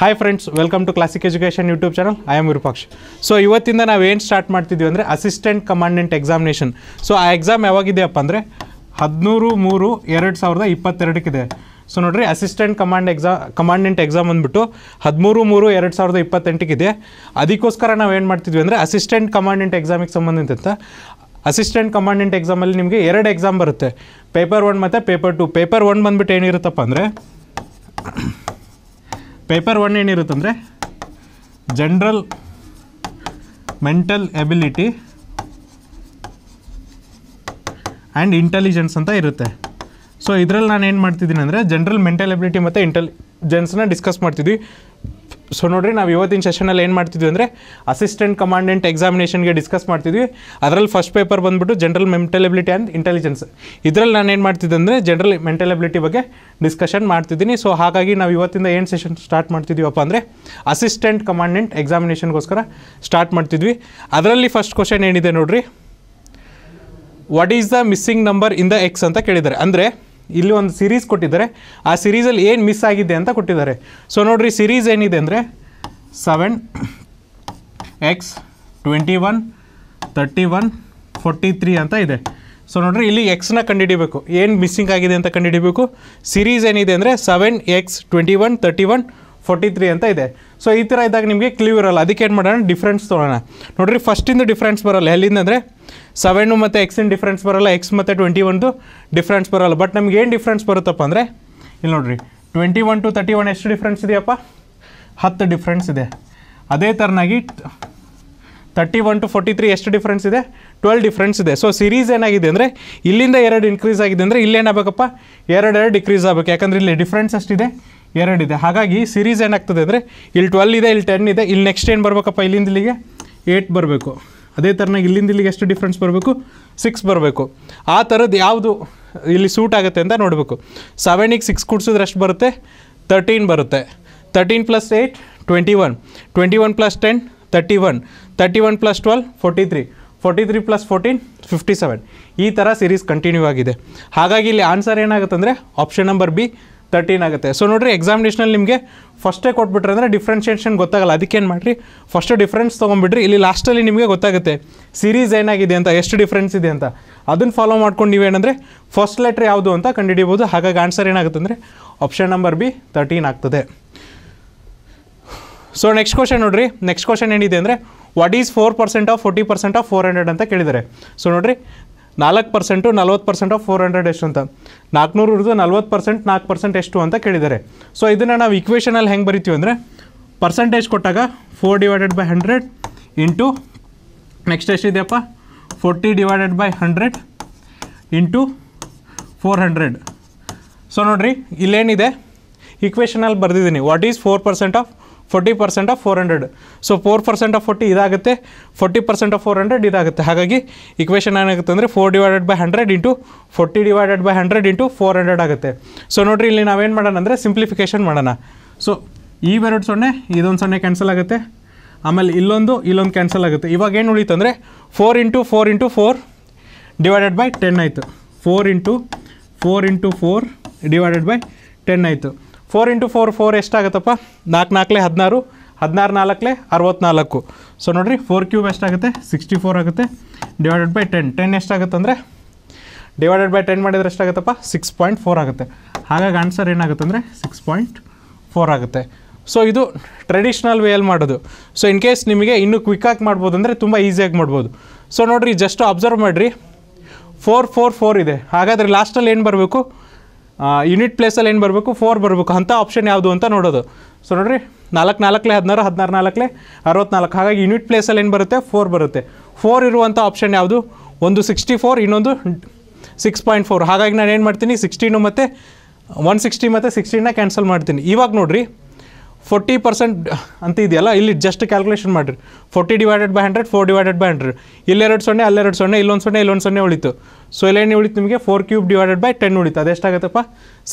Hi friends welcome to classic education YouTube channel I am so ಇವತ್ತಿಂದ ನಾವು ಏನು start ಮಾಡ್ತಿದ್ವಿ ಅಂದರೆ ಅಸಿಸ್ಟೆಂಟ್ ಕಮಾಂಡೆಂಟ್ ಎಕ್ಸಾಮಿನೇಷನ್ ಸೊ ಆ ಎಕ್ಸಾಮ್ ಯಾವಾಗಿದೆಯಪ್ಪ ಅಂದರೆ ಹದಿನೂರು ಮೂರು ಎರಡು ಸಾವಿರದ ಇಪ್ಪತ್ತೆರಡಕ್ಕಿದೆ ಸೊ ನೋಡಿರಿ assistant command exam commandant exam ಅಂದ್ಬಿಟ್ಟು ಹದಿಮೂರು ಮೂರು ಎರಡು ಸಾವಿರದ ಇಪ್ಪತ್ತೆಂಟಕ್ಕಿದೆ ಅದಕ್ಕೋಸ್ಕರ ನಾವು ಏನು ಮಾಡ್ತಿದ್ವಿ ಅಂದರೆ ಅಸಿಸ್ಟೆಂಟ್ ಕಮಾಂಡೆಂಟ್ ಎಕ್ಸಾಮಿಗೆ ಸಂಬಂಧಿಸಿದಂತ ಅಸಿಸ್ಟೆಂಟ್ ಕಮಾಂಡೆಂಟ್ ಎಕ್ಸಾಮಲ್ಲಿ ನಿಮಗೆ ಎರಡು ಎಕ್ಸಾಮ್ ಬರುತ್ತೆ ಪೇಪರ್ ಒನ್ ಮತ್ತು ಪೇಪರ್ ಟು ಪೇಪರ್ ಒನ್ ಬಂದ್ಬಿಟ್ಟು ಏನಿರುತ್ತಪ್ಪ ಅಂದರೆ ಪೇಪರ್ ಒನ್ ಏನಿರುತ್ತಂದರೆ general mental ability and intelligence ಅಂತ ಇರುತ್ತೆ ಸೊ ಇದರಲ್ಲಿ ನಾನು ಏನು ಮಾಡ್ತಿದ್ದೀನಿ ಅಂದರೆ ಜನ್ರಲ್ ಮೆಂಟಲ್ ಎಬಿಲಿಟಿ ಮತ್ತು ಇಂಟೆಲಿಜೆನ್ಸ್ನ ಡಿಸ್ಕಸ್ ಮಾಡ್ತಿದ್ವಿ ಸೊ ನೋಡಿರಿ ನಾವು ಇವತ್ತಿನ ಸೆಷನಲ್ಲಿ ಏನು ಮಾಡ್ತಿದ್ವಿ ಅಂದರೆ ಅಸಿಸ್ಟೆಂಟ್ ಕಮಾಂಡೆಂಟ್ ಎಕ್ಸಾಮಿನೇಷನ್ಗೆ ಡಿಸ್ಕಸ್ ಮಾಡ್ತಿದ್ವಿ ಅದರಲ್ಲಿ ಫಸ್ಟ್ ಪೇಪರ್ ಬಂದುಬಿಟ್ಟು ಜನರಲ್ ಮೆಂಟಲೆಬಿಲಿಟಿ ಆ್ಯಂಡ್ ಇಂಟೆಲಿಜೆನ್ಸ್ ಇದರಲ್ಲಿ ನಾನು ಏನು ಮಾಡ್ತಿದ್ದೆ ಅಂದರೆ ಜನರಲ್ ಮೆಂಟಲೆಬಿಲಿಟಿ ಬಗ್ಗೆ ಡಿಸ್ಕಷನ್ ಮಾಡ್ತಿದ್ದೀನಿ ಸೊ ಹಾಗಾಗಿ ನಾವು ಇವತ್ತಿಂದ ಏನು ಸೆಷನ್ ಸ್ಟಾರ್ಟ್ ಮಾಡ್ತಿದ್ದೀವಪ್ಪ ಅಂದರೆ ಅಸಿಸ್ಟೆಂಟ್ ಕಮಾಂಡೆಂಟ್ ಎಕ್ಸಾಮಿನೇಷನ್ಗೋಸ್ಕರ ಸ್ಟಾರ್ಟ್ ಮಾಡ್ತಿದ್ವಿ ಅದರಲ್ಲಿ ಫಸ್ಟ್ ಕ್ವಶನ್ ಏನಿದೆ ನೋಡಿರಿ what is the missing number in the X ಅಂತ ಕೇಳಿದ್ದಾರೆ ಅಂದರೆ ಇಲ್ಲಿ ಒಂದು ಸಿರೀಸ್ ಕೊಟ್ಟಿದ್ದಾರೆ ಆ ಸಿರೀಸಲ್ಲಿ ಏನು ಮಿಸ್ ಆಗಿದೆ ಅಂತ ಕೊಟ್ಟಿದ್ದಾರೆ ಸೊ ನೋಡಿರಿ ಸಿರೀಸ್ ಏನಿದೆ ಅಂದರೆ seven X twenty one thirty one forty three ಅಂತ ಇದೆ ಸೊ ನೋಡಿರಿ ಇಲ್ಲಿ ಎಕ್ಸ್ನ ಕಂಡುಹಿಡಿಬೇಕು ಏನು ಮಿಸ್ಸಿಂಗ್ ಆಗಿದೆ ಅಂತ ಕಂಡುಹಿಡಿಬೇಕು ಸಿರೀಸ್ ಏನಿದೆ ಅಂದರೆ seven X twenty one thirty one forty three ಅಂತ ಇದೆ ಸೊ ಈ ಥರ ಇದ್ದಾಗ ನಿಮಗೆ ಕ್ಲೀವ್ ಇರೋಲ್ಲ ಅದಕ್ಕೆ ಏನು ಮಾಡೋಣ ಡಿಫ್ರೆನ್ಸ್ ತೊಗೊಳೋಣ ನೋಡಿರಿ ಫಸ್ಟಿಂದ ಡಿಫ್ರೆನ್ಸ್ ಬರೋಲ್ಲ ಎಲ್ಲಿಂದ ಅಂದರೆ ಸೆವೆನು ಮತ್ತು ಎಕ್ಸಿನ ಡಿಫ್ರೆನ್ಸ್ ಬರೋಲ್ಲ ಎಕ್ಸ್ ಮತ್ತು ಟ್ವೆಂಟಿ ಒನ್ದು ಡಿಫ್ರೆನ್ಸ್ ಬರೋಲ್ಲ ಬಟ್ ನಮ್ಗೆ ಏನು ಡಿಫ್ರೆನ್ಸ್ ಬರುತ್ತಪ್ಪ ಅಂದರೆ ಇಲ್ಲಿ ನೋಡಿರಿ twenty one to thirty one ಎಷ್ಟು ಡಿಫ್ರೆನ್ಸ್ ಇದೆಯಪ್ಪ ಹತ್ತು ಡಿಫ್ರೆನ್ಸ್ ಇದೆ ಅದೇ ಥರನಾಗಿ thirty one to forty three ಎಷ್ಟು ಡಿಫ್ರೆನ್ಸ್ ಇದೆ ಟ್ವೆಲ್ ಡಿಫ್ರೆನ್ಸ್ ಇದೆ ಸೊ ಸೀರೀಸ್ ಏನಾಗಿದೆ ಅಂದರೆ ಇಲ್ಲಿಂದ ಎರಡು ಇನ್ಕ್ರೀಸ್ ಆಗಿದೆ ಅಂದರೆ ಇಲ್ಲೇನಾಗಬೇಕಪ್ಪ ಎರಡೆರಡು ಡಿಕ್ರೀಸ್ ಆಗಬೇಕು ಯಾಕಂದರೆ ಇಲ್ಲಿ ಡಿಫ್ರೆನ್ಸ್ ಅಷ್ಟಿದೆ ಎರಡಿದೆ ಹಾಗಾಗಿ ಸಿರೀಸ್ ಏನಾಗ್ತದೆ ಅಂದರೆ ಇಲ್ಲಿ ಟ್ವೆಲ್ ಇದೆ ಇಲ್ಲಿ ಟೆನ್ ಇದೆ ಇಲ್ಲಿ ನೆಕ್ಸ್ಟ್ ಏನು ಬರಬೇಕಪ್ಪ ಇಲ್ಲಿಂದ ಇಲ್ಲಿಗೆ ಏಯ್ಟ್ ಬರಬೇಕು ಅದೇ ಥರನಾಗಿ ಇಲ್ಲಿಂದ ಇಲ್ಲಿಗೆ ಎಷ್ಟು ಡಿಫ್ರೆನ್ಸ್ ಬರಬೇಕು ಸಿಕ್ಸ್ ಬರಬೇಕು ಆ ಥರದ್ದು ಯಾವುದು ಇಲ್ಲಿ ಸೂಟ್ ಆಗುತ್ತೆ ಅಂತ ನೋಡಬೇಕು ಸೆವೆನಿಗೆ ಸಿಕ್ಸ್ ಕೂಡಿಸಿದ್ರೆ ಎಷ್ಟು ಬರುತ್ತೆ ತರ್ಟೀನ್ ಬರುತ್ತೆ thirteen plus eight twenty one twenty one plus ten thirty one thirty one plus twelve forty three forty three plus fourteen fifty seven ಈ ಥರ ಸಿರೀಸ್ ಕಂಟಿನ್ಯೂ ಆಗಿದೆ ಹಾಗಾಗಿ ಇಲ್ಲಿ ಆನ್ಸರ್ ಏನಾಗುತ್ತೆ ಅಂದರೆ ಆಪ್ಷನ್ ನಂಬರ್ ಬಿ ತರ್ಟೀನ್ ಆಗುತ್ತೆ so ನೋಡಿರಿ ಎಕ್ಸಾಮಿನೇಷನಲ್ಲಿ ನಿಮಗೆ ಫಸ್ಟೇ ಕೊಟ್ಬಿಟ್ರೆ ಅಂದರೆ ಡಿಫ್ರೆನ್ಷಿಯೇಷನ್ ಗೊತ್ತಾಗಲ್ಲ ಅದಕ್ಕೇನು ಮಾಡಿರಿ ಫಸ್ಟು ಡಿಫ್ರೆನ್ಸ್ ತೊಗೊಂಡ್ಬಿಟ್ರಿ ಇಲ್ಲಿ ಲಾಸ್ಟಲ್ಲಿ ನಿಮಗೆ ಗೊತ್ತಾಗುತ್ತೆ ಸೀರೀಸ್ ಏನಾಗಿದೆ ಅಂತ ಎಷ್ಟು ಡಿಫ್ರೆನ್ಸ್ ಇದೆ ಅಂತ ಅದನ್ನು ಫಾಲೋ ಮಾಡ್ಕೊಂಡು ನೀವೇನಂದರೆ ಫಸ್ಟ್ ಲೆಟ್ರ್ ಯಾವುದು ಅಂತ ಕಂಡುಹಿಡಿಬೋದು ಹಾಗಾಗಿ ಆನ್ಸರ್ ಏನಾಗುತ್ತೆ ಅಂದರೆ ಆಪ್ಷನ್ ನಂಬರ್ ಬಿ ತರ್ಟೀನ್ ಆಗ್ತದೆ ಸೊ ನೆಕ್ಸ್ಟ್ ಕ್ವಶನ್ ನೋಡಿರಿ ನೆಕ್ಸ್ಟ್ ಕ್ವಶನ್ ಏನಿದೆ ಅಂದರೆ what is four percent of forty percent of four hundred ಅಂತ ಕೇಳಿದ್ದಾರೆ ಸೊ ನೋಡಿರಿ ನಾಲ್ಕು ಪರ್ಸೆಂಟು ನಲ್ವತ್ತು ಪರ್ಸೆಂಟ್ ಆಫ್ ಫೋರ್ ಹಂಡ್ರೆಡ್ ಎಷ್ಟು ಅಂತ ನಾಲ್ಕುನೂರು ಹಿಡಿದು ನಲ್ವತ್ತು ಪರ್ಸೆಂಟ್ ನಾಲ್ಕು ಪರ್ಸೆಂಟ್ ಎಷ್ಟು ಅಂತ ಕೇಳಿದ್ದಾರೆ ಸೊ ಇದನ್ನು ನಾವು ಇಕ್ವೇಷನಲ್ಲಿ ಹೆಂಗೆ ಬರಿತೀವಿ ಅಂದರೆ ಪರ್ಸೆಂಟೇಜ್ ಕೊಟ್ಟಾಗ four divided by hundred into next ಎಷ್ಟಿದೆಯಪ್ಪ forty divided by hundred into four hundred so ನೋಡಿರಿ ಇಲ್ಲೇನಿದೆ ಇಕ್ವೇಷನಲ್ಲಿ ಬರೆದಿದ್ದೀನಿ what is four percent of forty percent of four hundred so four percent of forty ಇದಾಗುತ್ತೆ forty percent of four hundred ಇದಾಗುತ್ತೆ ಹಾಗಾಗಿ equation ಏನಾಗುತ್ತೆ ಅಂದರೆ four divided by hundred into forty divided by hundred into four hundred ಆಗುತ್ತೆ so ನೋಡಿರಿ ಇಲ್ಲಿ ನಾವೇನು ಮಾಡೋಣ ಅಂದರೆ ಸಿಂಪ್ಲಿಫಿಕೇಶನ್ ಮಾಡೋಣ ಸೊ ಈ ಬೆರಡು ಸೊನ್ನೆ ಇದೊಂದು ಸೊನ್ನೆ ಕ್ಯಾನ್ಸಲ್ ಆಗುತ್ತೆ ಆಮೇಲೆ ಇಲ್ಲೊಂದು ಇಲ್ಲೊಂದು ಕ್ಯಾನ್ಸಲ್ ಆಗುತ್ತೆ ಇವಾಗ ಏನು ಉಳಿತು ಅಂದರೆ four into four into four divided by ten ಆಯಿತು four into four into four divided by ten ಆಯಿತು ಫೋರ್ ಇಂಟು ಫೋರ್ ಫೋರ್ ಎಷ್ಟಾಗತ್ತಪ್ಪ ನಾಲ್ಕು ನಾಲ್ಕಲೇ ಹದಿನಾರು ಹದಿನಾರು ನಾಲ್ಕಲೇ ಅರವತ್ನಾಲ್ಕು ಸೊ ನೋಡಿರಿ ಫೋರ್ ಕ್ಯೂಬ್ ಎಷ್ಟಾಗುತ್ತೆ ಸಿಕ್ಸ್ಟಿ ಫೋರ್ ಆಗುತ್ತೆ ಡಿವೈಡೆಡ್ ಬೈ ಟೆನ್ ಟೆನ್ ಎಷ್ಟಾಗುತ್ತೆ ಅಂದರೆ ಡಿವೈಡೆಡ್ ಬೈ ಟೆನ್ ಮಾಡಿದರೆ ಎಷ್ಟಾಗುತ್ತಪ್ಪ ಸಿಕ್ಸ್ ಪಾಯಿಂಟ್ ಫೋರ್ ಆಗುತ್ತೆ ಹಾಗಾಗಿ ಆನ್ಸರ್ ಏನಾಗುತ್ತೆ ಅಂದರೆ ಸಿಕ್ಸ್ ಪಾಯಿಂಟ್ ಫೋರ್ ಆಗುತ್ತೆ ಸೊ ಇದು ಟ್ರೆಡಿಷ್ನಲ್ ವೇಯಲ್ಲಿ ಮಾಡೋದು ಸೊ ಇನ್ ಕೇಸ್ ನಿಮಗೆ ಇನ್ನೂ ಕ್ವಿಕ್ಕಾಗಿ ಮಾಡ್ಬೋದು ಅಂದರೆ ತುಂಬ ಈಸಿಯಾಗಿ ಮಾಡ್ಬೋದು ಸೊ ನೋಡಿರಿ ಜಸ್ಟ್ ಅಬ್ಸರ್ವ್ ಮಾಡಿರಿ ಫೋರ್ ಫೋರ್ ಫೋರ್ ಇದೆ ಹಾಗಾದರೆ ಲಾಸ್ಟಲ್ಲಿ ಏನು ಬರಬೇಕು ಯೂನಿಟ್ ಪ್ಲೇಸಲ್ಲಿ ಏನು ಬರಬೇಕು ಫೋರ್ ಬರಬೇಕು ಅಂಥ ಆಪ್ಷನ್ ಯಾವುದು ಅಂತ ನೋಡೋದು ಸೊ ನೋಡಿರಿ ನಾಲ್ಕು ನಾಲ್ಕಲೇ ಹದಿನಾರು ಹದಿನಾರು ನಾಲ್ಕಲೇ ಅರವತ್ನಾಲ್ಕು ಹಾಗಾಗಿ ಯೂನಿಟ್ ಪ್ಲೇಸಲ್ಲಿ ಏನು ಬರುತ್ತೆ ಫೋರ್ ಬರುತ್ತೆ ಫೋರ್ ಇರುವಂಥ ಆಪ್ಷನ್ ಯಾವುದು ಒಂದು ಸಿಕ್ಸ್ಟಿ ಫೋರ್ ಇನ್ನೊಂದು ಸಿಕ್ಸ್ ಪಾಯಿಂಟ್ ಫೋರ್ ಹಾಗಾಗಿ ನಾನು ಏನು ಮಾಡ್ತೀನಿ ಸಿಕ್ಸ್ಟೀನು ಮತ್ತು ಒನ್ ಸಿಕ್ಸ್ಟಿ ಮತ್ತು ಸಿಕ್ಸ್ಟೀನ ಕ್ಯಾನ್ಸಲ್ ಮಾಡ್ತೀನಿ ಇವಾಗ ನೋಡಿರಿ ಫೋರ್ಟಿ ಪರ್ಸೆಂಟ್ ಅಂತ ಇದೆಯಲ್ಲ ಇಲ್ಲಿ ಜಸ್ಟ್ ಕ್ಯಾಲ್ಕುಲೇಷನ್ ಮಾಡಿರಿ forty divided by hundred four divided by hundred ಇಲ್ಲೆರಡು ಸೊನ್ನೆ ಅಲ್ಲೆರಡು ಸೊನ್ನೆ ಇಲ್ಲೊಂದು ಸೊನ್ನೆ ಇಲ್ಲೊಂದು ಸೊನ್ನೆ ಉಳಿತು ಸೊ ಇಲ್ಲೇನು ಉಳಿತು ನಿಮಗೆ four cube divided by ten ಉಳಿತು ಅದೆಷ್ಟಾಗುತ್ತಪ್ಪ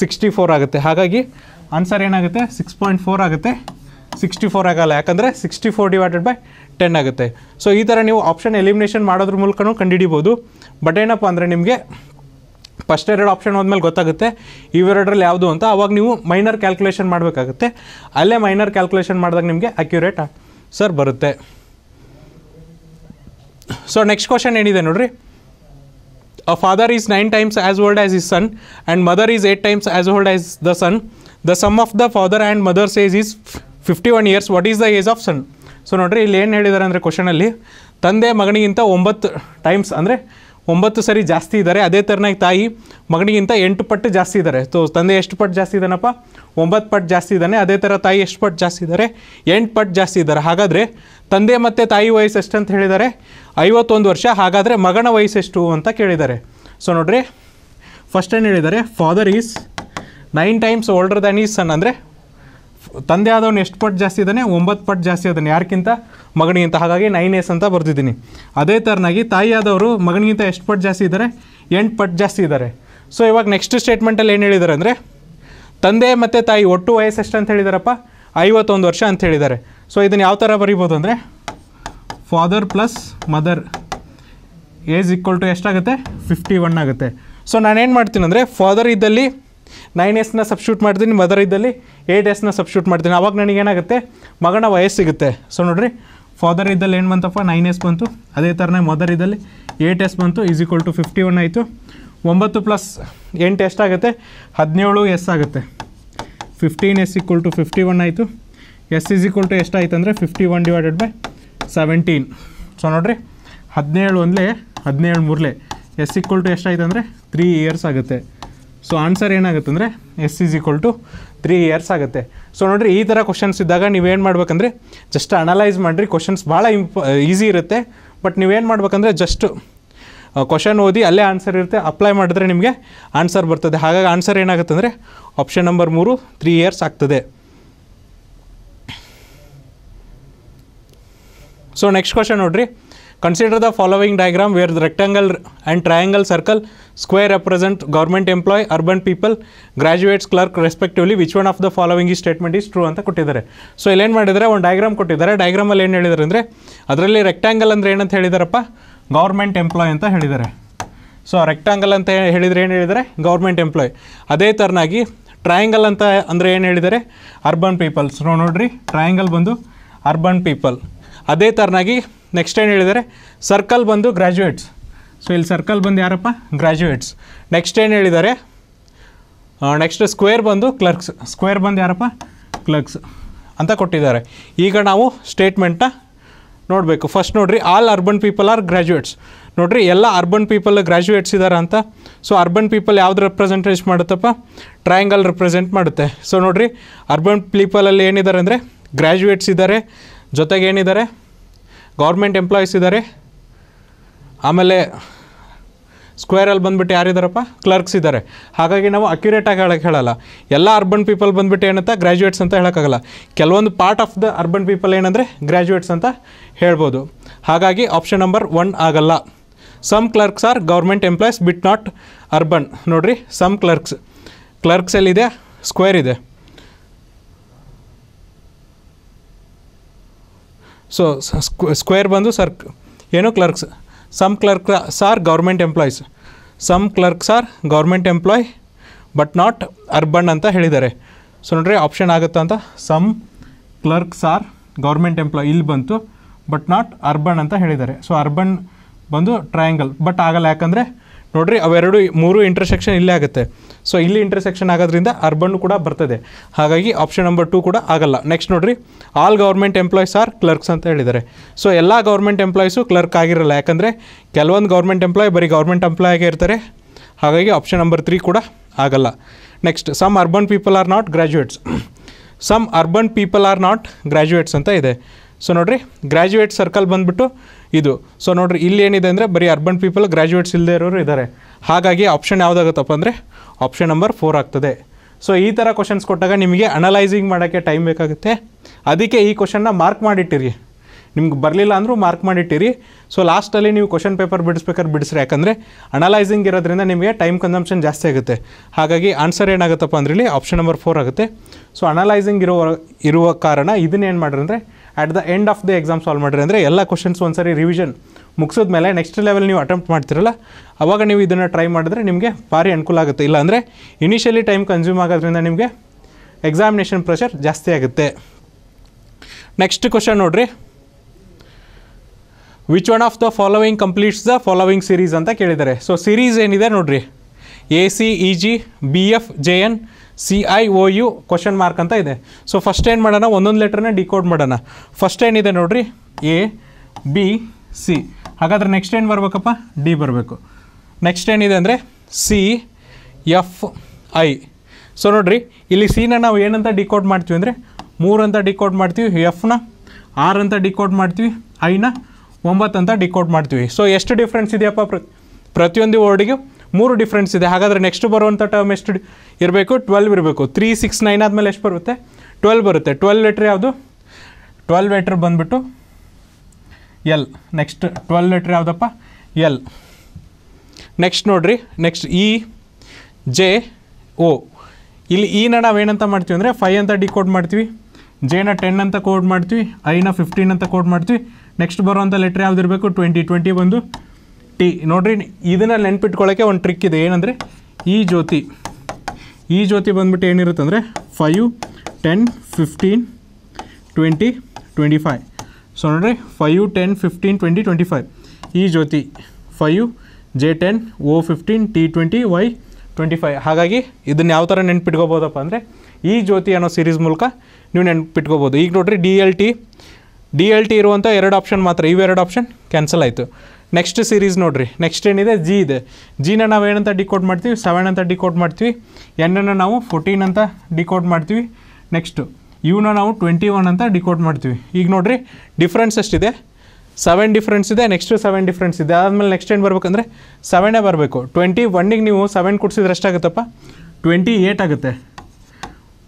ಸಿಕ್ಸ್ಟಿ ಫೋರ್ ಆಗುತ್ತೆ ಹಾಗಾಗಿ ಆನ್ಸರ್ ಏನಾಗುತ್ತೆ ಸಿಕ್ಸ್ ಪಾಯಿಂಟ್ ಫೋರ್ ಆಗುತ್ತೆ ಸಿಕ್ಸ್ಟಿ ಫೋರ್ ಆಗಲ್ಲ ಯಾಕಂದರೆ sixty four divided by ten ಆಗುತ್ತೆ ಸೊ ಈ ಥರ ನೀವು ಆಪ್ಷನ್ ಎಲಿಮಿನೇಷನ್ ಮಾಡೋದ್ರ ಮೂಲಕನೂ ಕಂಡುಹಿಡಿಬೋದು ಬಟ್ ಏನಪ್ಪ ಅಂದರೆ ನಿಮಗೆ ಫಸ್ಟ್ ಎರಡು ಆಪ್ಷನ್ ಹೋದ್ಮೇಲೆ ಗೊತ್ತಾಗುತ್ತೆ ಇವೆರಡರಲ್ಲಿ ಯಾವುದು ಅಂತ ಅವಾಗ ನೀವು ಮೈನರ್ ಕ್ಯಾಲ್ಕುಲೇಷನ್ ಮಾಡಬೇಕಾಗುತ್ತೆ ಅಲ್ಲೇ ಮೈನರ್ ಕ್ಯಾಲ್ಕುಲೇಷನ್ ಮಾಡಿದಾಗ ನಿಮಗೆ ಅಕ್ಯುರೇಟ್ ಸರ್ ಬರುತ್ತೆ ಸೊ ನೆಕ್ಸ್ಟ್ ಕ್ವಶನ್ ಏನಿದೆ ನೋಡ್ರಿ a father is nine times as old as his son and mother is eight times as old as the son the sum of the father and mother's age is fifty one years what is the age of son so ನೋಡ್ರಿ ಇಲ್ಲಿ ಏನು ಹೇಳಿದ್ದಾರೆ ಅಂದರೆ ಕ್ವಶನಲ್ಲಿ ತಂದೆ ಮಗನಿಗಿಂತ ಒಂಬತ್ತು times ಅಂದರೆ ಒಂಬತ್ತು ಸರಿ ಜಾಸ್ತಿ ಇದ್ದಾರೆ ಅದೇ ಥರನಾಗಿ ತಾಯಿ ಮಗನಿಗಿಂತ ಎಂಟು ಪಟ್ಟು ಜಾಸ್ತಿ ಇದ್ದಾರೆ ಸೊ ತಂದೆ ಎಷ್ಟು ಪಟ್ಟು ಜಾಸ್ತಿ ಇದ್ದಾನಪ್ಪ ಒಂಬತ್ತು ಪಟ್ಟು ಜಾಸ್ತಿ ಇದ್ದಾನೆ ಅದೇ ಥರ ತಾಯಿ ಎಷ್ಟು ಪಟ್ಟು ಜಾಸ್ತಿ ಇದ್ದಾರೆ ಎಂಟು ಪಟ್ಟು ಜಾಸ್ತಿ ಇದ್ದಾರೆ ಹಾಗಾದರೆ ತಂದೆ ಮತ್ತು ತಾಯಿ ವಯಸ್ಸು ಎಷ್ಟು ಅಂತ ಹೇಳಿದ್ದಾರೆ ಐವತ್ತೊಂದು ವರ್ಷ ಹಾಗಾದರೆ ಮಗನ ವಯಸ್ಸು ಎಷ್ಟು ಅಂತ ಕೇಳಿದ್ದಾರೆ ಸೊ ನೋಡ್ರಿ ಫಸ್ಟ್ ಏನು ಹೇಳಿದ್ದಾರೆ father is nine times older than his son ಅಂದರೆ ತಂದೆ ಆದವನು ಎಷ್ಟು ಪಟ್ಟು ಜಾಸ್ತಿ ಇದ್ದಾನೆ ಒಂಬತ್ತು ಪಟ್ಟು ಜಾಸ್ತಿ ಇದ್ದಾನೆ ಯಾರಿಗಿಂತ ಮಗನಿಗಿಂತ ಹಾಗಾಗಿ ನೈನ್ ಎಸ್ ಅಂತ ಬರ್ತಿದ್ದೀನಿ ಅದೇ ಥರನಾಗಿ ತಾಯಿ ಆದವರು ಮಗನಿಗಿಂತ ಎಷ್ಟು ಪಟ್ಟು ಜಾಸ್ತಿ ಇದ್ದಾರೆ ಎಂಟು ಪಟ್ಟು ಜಾಸ್ತಿ ಇದ್ದಾರೆ ಸೊ ಇವಾಗ ನೆಕ್ಸ್ಟ್ ಸ್ಟೇಟ್ಮೆಂಟಲ್ಲಿ ಏನು ಹೇಳಿದ್ದಾರೆ ಅಂದರೆ ತಂದೆ ಮತ್ತು ತಾಯಿ ಒಟ್ಟು ವಯಸ್ಸು ಎಷ್ಟು ಅಂತ ಹೇಳಿದಾರಪ್ಪ ಐವತ್ತೊಂದು ವರ್ಷ ಅಂತ ಹೇಳಿದ್ದಾರೆ ಸೊ ಇದನ್ನು ಯಾವ ಥರ ಬರಿಬೋದು ಅಂದರೆ father plus mother age equal to ಎಷ್ಟಾಗುತ್ತೆ ಫಿಫ್ಟಿ ಒನ್ ಆಗುತ್ತೆ ಸೊ ನಾನೇನು ಮಾಡ್ತೀನಿ ಅಂದರೆ ಫಾದರ್ ಇದ್ದಲ್ಲಿ ನೈನ್ ಎಸ್ನ ಸಬ್ಶೂಟ್ ಮಾಡ್ತೀನಿ ಮದರ್ ಇದ್ದಲ್ಲಿ ಏಟ್ ಎಸ್ನ ಸಬ್ಶೂಟ್ ಮಾಡ್ತೀನಿ ಅವಾಗ ನನಗೇನಾಗುತ್ತೆ ಮಗನ ವಯಸ್ಸು ಸಿಗುತ್ತೆ ಸೊ ನೋಡ್ರಿ ಫಾದರ್ ಇದ್ದಲ್ಲಿ ಏನು ಬಂತಪ್ಪ ನೈನ್ ಎಸ್ ಬಂತು ಅದೇ ಥರನೇ ಮದರ್ ಇದ್ದಲ್ಲಿ ಏಯ್ಟ್ ಎಸ್ ಬಂತು is equal to fifty one ಆಯಿತು ಒಂಬತ್ತು ಪ್ಲಸ್ ಎಂಟು ಎಷ್ಟಾಗುತ್ತೆ ಹದಿನೇಳು ಎಸ್ ಆಗುತ್ತೆ fifteen S equal to fifty one ಆಯಿತು ಎಸ್ ಇಸ್ ಈಕ್ವಲ್ ಟು ಎಷ್ಟಾಯಿತು ಅಂದರೆ fifty one divided by seventeen so ನೋಡ್ರಿ ಹದಿನೇಳು ಒಂದಲೇ ಹದಿನೇಳು ಮೂರಲೇ ಎಸ್ ಈಕ್ವಲ್ ಟು ಎಷ್ಟಾಯ್ತು ಅಂದರೆ ತ್ರೀ ಇಯರ್ಸ್ ಆಗುತ್ತೆ ಸೊ ಆನ್ಸರ್ ಏನಾಗುತ್ತೆ ಅಂದರೆ S is equal to three years ಆಗುತ್ತೆ ಸೊ ನೋಡಿರಿ ಈ ಥರ ಕ್ವಶನ್ಸ್ ಇದ್ದಾಗ ನೀವೇನು ಮಾಡ್ಬೇಕಂದ್ರೆ ಜಸ್ಟ್ ಅನಲೈಸ್ ಮಾಡಿರಿ ಕ್ವಶನ್ಸ್ ಭಾಳ ಇಂಪ ಈಸಿ ಇರುತ್ತೆ ಬಟ್ ನೀವೇನು ಮಾಡ್ಬೇಕಂದ್ರೆ ಜಸ್ಟ್ ಕ್ವಶನ್ ಓದಿ ಅಲ್ಲೇ ಆನ್ಸರ್ ಇರುತ್ತೆ ಅಪ್ಲೈ ಮಾಡಿದ್ರೆ ನಿಮಗೆ ಆನ್ಸರ್ ಬರ್ತದೆ ಹಾಗಾಗಿ ಆನ್ಸರ್ ಏನಾಗುತ್ತೆ ಅಂದರೆ ಆಪ್ಷನ್ ನಂಬರ್ ಮೂರು ತ್ರೀ ಇಯರ್ಸ್ ಆಗ್ತದೆ ಸೊ ನೆಕ್ಸ್ಟ್ ಕ್ವಶನ್ ನೋಡಿರಿ Consider the following diagram where the rectangle and triangle circle square represent government employee, urban people, graduates, clerk respectively which one of the following statement is true ಅಂತ ಕೊಟ್ಟಿದ್ದಾರೆ so ಇಲ್ಲೇನು ಮಾಡಿದರೆ ಒಂದು diagram ಕೊಟ್ಟಿದ್ದಾರೆ ಡಯಾಗ್ರಾಮಲ್ಲಿ ಏನು ಹೇಳಿದರೆ ಅಂದರೆ ಅದರಲ್ಲಿ ರೆಕ್ಟ್ಯಾಂಗಲ್ ಅಂದರೆ ಏನಂತ ಹೇಳಿದಾರಪ್ಪ ಗೌರ್ಮೆಂಟ್ ಎಂಪ್ಲಾಯ್ ಅಂತ ಹೇಳಿದ್ದಾರೆ ಸೊ ರೆಕ್ಟ್ಯಾಂಗಲ್ ಅಂತ ಹೇಳಿದರೆ ಏನು ಹೇಳಿದರೆ ಗೌರ್ಮೆಂಟ್ ಎಂಪ್ಲಾಯ್ ಅದೇ ಥರನಾಗಿ ಟ್ರಯಾಂಗಲ್ ಅಂತ ಅಂದರೆ ಏನು ಹೇಳಿದ್ದಾರೆ ಅರ್ಬನ್ ಪೀಪಲ್ಸ್ ನೋಡ್ರಿ ಟ್ರಯಾಂಗಲ್ ಬಂದು ಅರ್ಬನ್ ಪೀಪಲ್ ಅದೇ ಥರನಾಗಿ ನೆಕ್ಸ್ಟ್ ಏನು ಹೇಳಿದ್ದಾರೆ ಸರ್ಕಲ್ ಬಂದು ಗ್ರ್ಯಾಜುಯೇಟ್ಸ್ ಸೊ ಇಲ್ಲಿ ಸರ್ಕಲ್ ಬಂದು ಯಾರಪ್ಪ ಗ್ರ್ಯಾಜುಯೇಟ್ಸ್ ನೆಕ್ಸ್ಟ್ ಏನು ಹೇಳಿದ್ದಾರೆ ನೆಕ್ಸ್ಟ್ ಸ್ಕ್ವೇರ್ ಬಂದು ಕ್ಲರ್ಕ್ಸ್ ಸ್ಕ್ವೇರ್ ಬಂದು ಯಾರಪ್ಪ ಕ್ಲರ್ಕ್ಸ್ ಅಂತ ಕೊಟ್ಟಿದ್ದಾರೆ ಈಗ ನಾವು ಸ್ಟೇಟ್ಮೆಂಟ್ನ ನೋಡಬೇಕು ಫಸ್ಟ್ ನೋಡಿರಿ all urban people are graduates ನೋಡಿರಿ ಎಲ್ಲ ಅರ್ಬನ್ ಪೀಪಲ್ ಗ್ರ್ಯಾಜುಯೇಟ್ಸ್ ಇದ್ದಾರೆ ಅಂತ ಸೊ ಅರ್ಬನ್ ಪೀಪಲ್ ಯಾವ್ದು ರೆಪ್ರೆಸೆಂಟೇಜ್ ಮಾಡುತ್ತಪ್ಪ ಟ್ರಯಾಂಗಲ್ ರೆಪ್ರೆಸೆಂಟ್ ಮಾಡುತ್ತೆ ಸೊ ನೋಡಿರಿ ಅರ್ಬನ್ ಪೀಪಲಲ್ಲಿ ಏನಿದ್ದಾರೆ ಅಂದರೆ ಗ್ರ್ಯಾಜುಯೇಟ್ಸ್ ಇದ್ದಾರೆ ಜೊತೆಗೆ ಏನಿದ್ದಾರೆ ಗೌರ್ಮೆಂಟ್ ಎಂಪ್ಲಾಯೀಸ್ ಇದ್ದಾರೆ ಆಮೇಲೆ ಸ್ಕ್ವೇರಲ್ಲಿ ಬಂದುಬಿಟ್ಟು ಯಾರಿದ್ದಾರಪ್ಪ ಕ್ಲರ್ಕ್ಸ್ ಇದ್ದಾರೆ ಹಾಗಾಗಿ ನಾವು ಅಕ್ಯುರೇಟಾಗಿ ಹೇಳಕ್ಕೆ ಹೇಳಲ್ಲ ಎಲ್ಲ ಅರ್ಬನ್ ಪೀಪಲ್ ಬಂದುಬಿಟ್ಟು ಏನಂತ ಗ್ರ್ಯಾಜುಯೇಟ್ಸ್ ಅಂತ ಹೇಳೋಕ್ಕಾಗಲ್ಲ ಕೆಲವೊಂದು part of the urban people ಏನಂದರೆ ಗ್ರ್ಯಾಜುಯೇಟ್ಸ್ ಅಂತ ಹೇಳ್ಬೋದು ಹಾಗಾಗಿ ಆಪ್ಷನ್ ನಂಬರ್ ಒನ್ ಆಗಲ್ಲ some clerks are government employees but not urban ನೋಡಿರಿ ಸಮ್ ಕ್ಲರ್ಕ್ಸ್ ಕ್ಲರ್ಕ್ಸ್ ಎಲ್ಲಿದೆ ಸ್ಕ್ವೇರ್ ಇದೆ ಸೊ ಸ್ಕ್ವೇರ್ ಬಂದು ಸರ್ ಏನು clerks some clerks are government employees some clerks are government employee but not urban ಅಂತ ಹೇಳಿದ್ದಾರೆ so ನೋಡ್ರಿ option ಆಗುತ್ತಾ ಅಂತ some clerks are government employee ಇಲ್ಲಿ ಬಂತು ಬಟ್ ನಾಟ್ ಅರ್ಬನ್ ಅಂತ ಹೇಳಿದ್ದಾರೆ ಸೊ ಅರ್ಬನ್ ಬಂದು ಟ್ರಯಾಂಗಲ್ ಬಟ್ ಆಗಲ್ಲ ಯಾಕಂದರೆ ನೋಡ್ರಿ ಅವೆರಡು ಮೂರು ಇಂಟರ್ಸೆಕ್ಷನ್ ಇಲ್ಲೇ ಆಗುತ್ತೆ ಸೊ ಇಲ್ಲಿ ಇಂಟರ್ಸೆಕ್ಷನ್ ಆಗೋದ್ರಿಂದ ಅರ್ಬನ್ ಕೂಡ ಬರ್ತದೆ ಹಾಗಾಗಿ ಆಪ್ಷನ್ ನಂಬರ್ ಟೂ ಕೂಡ ಆಗಲ್ಲ ನೆಕ್ಸ್ಟ್ ನೋಡ್ರಿ all government employees are clerks ಅಂತ ಹೇಳಿದ್ದಾರೆ ಸೊ ಎಲ್ಲ ಗೌರ್ಮೆಂಟ್ ಎಂಪ್ಲಾಯ್ಸು ಕ್ಲರ್ಕ್ ಆಗಿರಲ್ಲ ಯಾಕಂದರೆ ಕೆಲವೊಂದು ಗೌರ್ಮೆಂಟ್ ಎಂಪ್ಲಾಯ್ ಬರೀ ಗೌರ್ಮೆಂಟ್ ಎಂಪ್ಲಾಯ್ ಇರ್ತಾರೆ ಹಾಗಾಗಿ ಆಪ್ಷನ್ ನಂಬರ್ ತ್ರೀ ಕೂಡ ಆಗಲ್ಲ next some urban people are not graduates some urban people are not graduates ಅಂತ ಇದೆ ಸೊ ನೋಡಿರಿ ಗ್ರ್ಯಾಜುಯೇಟ್ ಸರ್ಕಲ್ ಬಂದುಬಿಟ್ಟು ಇದು ಸೊ ನೋಡಿರಿ ಇಲ್ಲಿ ಏನಿದೆ ಅಂದರೆ ಬರೀ ಅರ್ಬನ್ ಪೀಪಲ್ ಗ್ರ್ಯಾಜುಯೇಟ್ಸ್ ಇಲ್ಲದೆ ಇರೋರು ಇದ್ದಾರೆ ಹಾಗಾಗಿ ಆಪ್ಷನ್ ಯಾವುದಾಗುತ್ತಪ್ಪ ಅಂದರೆ ಆಪ್ಷನ್ ನಂಬರ್ ಫೋರ್ ಆಗ್ತದೆ ಸೊ ಈ ಥರ ಕ್ವಶನ್ಸ್ ಕೊಟ್ಟಾಗ ನಿಮಗೆ ಅನಲೈಸಿಂಗ್ ಮಾಡೋಕ್ಕೆ ಟೈಮ್ ಬೇಕಾಗುತ್ತೆ ಅದಕ್ಕೆ ಈ ಕ್ವಶನ್ನ ಮಾರ್ಕ್ ಮಾಡಿಟ್ಟಿರಿ ನಿಮ್ಗೆ ಬರಲಿಲ್ಲ ಅಂದರೂ ಮಾರ್ಕ್ ಮಾಡಿಟ್ಟಿರಿ ಸೊ ಲಾಸ್ಟಲ್ಲಿ ನೀವು ಕ್ವಶನ್ ಪೇಪರ್ ಬಿಡಿಸ್ಬೇಕಾದ್ರೆ ಬಿಡಿಸ್ರಿ ಯಾಕಂದರೆ ಅನಲೈಸಿಂಗ್ ಇರೋದ್ರಿಂದ ನಿಮಗೆ ಟೈಮ್ ಕನ್ಸಂಪ್ಷನ್ ಜಾಸ್ತಿ ಆಗುತ್ತೆ ಹಾಗಾಗಿ ಆನ್ಸರ್ ಏನಾಗುತ್ತಪ್ಪ ಅಂದ್ರಲ್ಲಿ ಆಪ್ಷನ್ ನಂಬರ್ ಫೋರ್ ಆಗುತ್ತೆ ಸೊ ಅನಲೈಸಿಂಗ್ ಇರುವ ಇರುವ ಕಾರಣ ಇದನ್ನೇನು ಮಾಡ್ರಿ ಅಂದರೆ at the end of the exam solve ಮಾಡಿರಿ ಅಂದರೆ ಎಲ್ಲ ಕ್ವಶನ್ಸ್ ಒಂದು ರಿವಿಷನ್ ಮುಗಿಸಿದ ಮೇಲೆ ನೆಕ್ಸ್ಟ್ ಲೆವೆಲ್ ನೀವು ಅಟೆಂಪ್ಟ್ ಮಾಡ್ತಿರಲ್ಲ ಅವಾಗ ನೀವು ಇದನ್ನು ಟ್ರೈ ಮಾಡಿದ್ರೆ ನಿಮಗೆ ಭಾರಿ ಅನುಕೂಲ ಆಗುತ್ತೆ ಇಲ್ಲ ಅಂದರೆ ಇನಿಷಿಯಲಿ ಟೈಮ್ ಕನ್ಸ್ಯೂಮ್ ಆಗೋದ್ರಿಂದ ನಿಮಗೆ ಎಕ್ಸಾಮಿನೇಷನ್ ಪ್ರೆಷರ್ ಜಾಸ್ತಿ ಆಗುತ್ತೆ ನೆಕ್ಸ್ಟ್ ಕ್ವಶನ್ ನೋಡಿರಿ which one of the following completes the following series ಅಂತ ಕೇಳಿದ್ದಾರೆ ಸೊ ಸಿರೀಸ್ ಏನಿದೆ ನೋಡಿರಿ A C E G B F J N C I O U question mark ಅಂತ ಇದೆ ಸೊ ಫಸ್ಟ್ ಏನು ಮಾಡೋಣ ಒಂದೊಂದು ಲೆಟ್ರನ್ನ ಡಿಕೋಡ್ ಮಾಡೋಣ ಫಸ್ಟ್ ಏನಿದೆ ನೋಡ್ರಿ ಎ ಬಿ ಸಿ ಹಾಗಾದ್ರೆ ನೆಕ್ಸ್ಟ್ ಏನು ಬರಬೇಕಪ್ಪ ಡಿ ಬರಬೇಕು ನೆಕ್ಸ್ಟ್ ಏನಿದೆ ಅಂದರೆ ಸಿ ಎಫ್ ಐ ಸೊ ನೋಡ್ರಿ ಇಲ್ಲಿ ಸಿನ ನಾವು ಏನಂತ ಡಿಕೋಡ್ ಮಾಡ್ತೀವಿ ಅಂದರೆ ಮೂರು ಅಂತ ಡಿಕೋಡ್ ಮಾಡ್ತೀವಿ ಎಫ್ನ ಆರ್ ಅಂತ ಡಿಕೋಡ್ ಮಾಡ್ತೀವಿ ಐನ ಒಂಬತ್ತು ಅಂತ ಡಿಕೋಡ್ ಮಾಡ್ತೀವಿ ಸೊ ಎಷ್ಟು ಡಿಫ್ರೆನ್ಸ್ ಇದೆಯಪ್ಪ ಪ್ರತಿಯೊಂದು ವರ್ಡಿಗೂ ಮೂರು ಡಿಫ್ರೆನ್ಸ್ ಇದೆ ಹಾಗಾದರೆ ನೆಕ್ಸ್ಟ್ ಬರುವಂಥ ಟರ್ಮ್ ಎಷ್ಟು ಇರಬೇಕು ಟ್ವೆಲ್ವ್ ಇರಬೇಕು ತ್ರೀ ಸಿಕ್ಸ್ ನೈನ್ ಆದಮೇಲೆ ಎಷ್ಟು ಬರುತ್ತೆ ಟ್ವೆಲ್ ಬರುತ್ತೆ ಟ್ವೆಲ್ ಲೆಟ್ರ್ ಯಾವುದು ಟ್ವೆಲ್ ಲೆಟ್ರ್ ಬಂದುಬಿಟ್ಟು ಎಲ್ ನೆಕ್ಸ್ಟ್ ಟ್ವೆಲ್ ಲೆಟ್ರ್ ಯಾವುದಪ್ಪ ಎಲ್ ನೆಕ್ಸ್ಟ್ ನೋಡಿರಿ ನೆಕ್ಸ್ಟ್ ಇ ಜೆ ಓ ಇಲ್ಲಿ ಇನ e ನಾವು ಏನಂತ ಮಾಡ್ತೀವಿ ಅಂದರೆ ಫೈವ್ ಅಂತ ಡಿ ಕೋಡ್ ಮಾಡ್ತೀವಿ ಜೆನ ಟೆನ್ ಅಂತ ಕೋಡ್ ಮಾಡ್ತೀವಿ ಐನ ಫಿಫ್ಟೀನ್ ಅಂತ ಕೋಡ್ ಮಾಡ್ತೀವಿ ನೆಕ್ಸ್ಟ್ ಬರುವಂಥ ಲೆಟ್ರ್ ಇರಬೇಕು ಟ್ವೆಂಟಿ ಟ್ವೆಂಟಿ ಬಂದು ಟಿ ನೋಡ್ರಿ ಇದನ್ನ ನೆನ್ಪಿಟ್ಕೊಳ್ಳೋಕ್ಕೆ ಒಂದು ಟ್ರಿಕ್ ಇದೆ ಏನಂದರೆ ಈ ಜ್ಯೋತಿ ಈ ಜ್ಯೋತಿ ಬಂದ್ಬಿಟ್ಟು ಏನಿರುತ್ತೆ ಅಂದರೆ five ten fifteen twenty twenty five so ನೋಡ್ರಿ five ten fifteen twenty twenty five ಈ Jyoti five J ten O fifteen T twenty Y twenty five ಹಾಗಾಗಿ ಇದನ್ನು ಯಾವ ಥರ ನೆನ್ಪಿಟ್ಕೋಬೋದಪ್ಪ ಅಂದರೆ ಈ ಜ್ಯೋತಿ ಅನ್ನೋ ಸೀರೀಸ್ ಮೂಲಕ ನೀವು ನೆನ್ಪಿಟ್ಕೋಬೋದು ಈಗ ನೋಡಿರಿ D L T D L T ಇರುವಂಥ ಎರಡು ಆಪ್ಷನ್ ಮಾತ್ರ ಇವೆರಡು ಆಪ್ಷನ್ ಕ್ಯಾನ್ಸಲ್ ಆಯಿತು ನೆಕ್ಸ್ಟ್ ಸೀರೀಸ್ ನೋಡಿರಿ ನೆಕ್ಸ್ಟ್ ಏನಿದೆ ಜಿ ಇದೆ ಜಿನ ನಾವು ಏನಂತ ಡಿಕೋಡ್ ಮಾಡ್ತೀವಿ ಸೆವೆನ್ ಅಂತ ಡಿಕೋಡ್ ಮಾಡ್ತೀವಿ ಎನ್ನನ್ನು ನಾವು ಫೋರ್ಟೀನ್ ಅಂತ ಡಿಕೋಡ್ ಮಾಡ್ತೀವಿ ನೆಕ್ಸ್ಟು ಯುನ ನಾವು ಟ್ವೆಂಟಿ ಒನ್ ಅಂತ ಡಿಕೋಡ್ ಮಾಡ್ತೀವಿ ಈಗ ನೋಡಿರಿ ಡಿಫ್ರೆನ್ಸ್ ಎಷ್ಟಿದೆ ಸೆವೆನ್ ಡಿಫ್ರೆನ್ಸ್ ಇದೆ ನೆಕ್ಸ್ಟ್ ಸೆವೆನ್ ಡಿಫ್ರೆನ್ಸ್ ಇದೆ ಅದಾದಮೇಲೆ ನೆಕ್ಸ್ಟ್ ಏನು ಬರಬೇಕಂದ್ರೆ ಸೆವೆನೇ ಬರಬೇಕು ಟ್ವೆಂಟಿ ಒನ್ನಿಗೆ ನೀವು ಸೆವೆನ್ ಕೊಡ್ಸಿದ್ರೆ ಎಷ್ಟಾಗುತ್ತಪ್ಪ ಟ್ವೆಂಟಿ ಏಯ್ಟ್ ಆಗುತ್ತೆ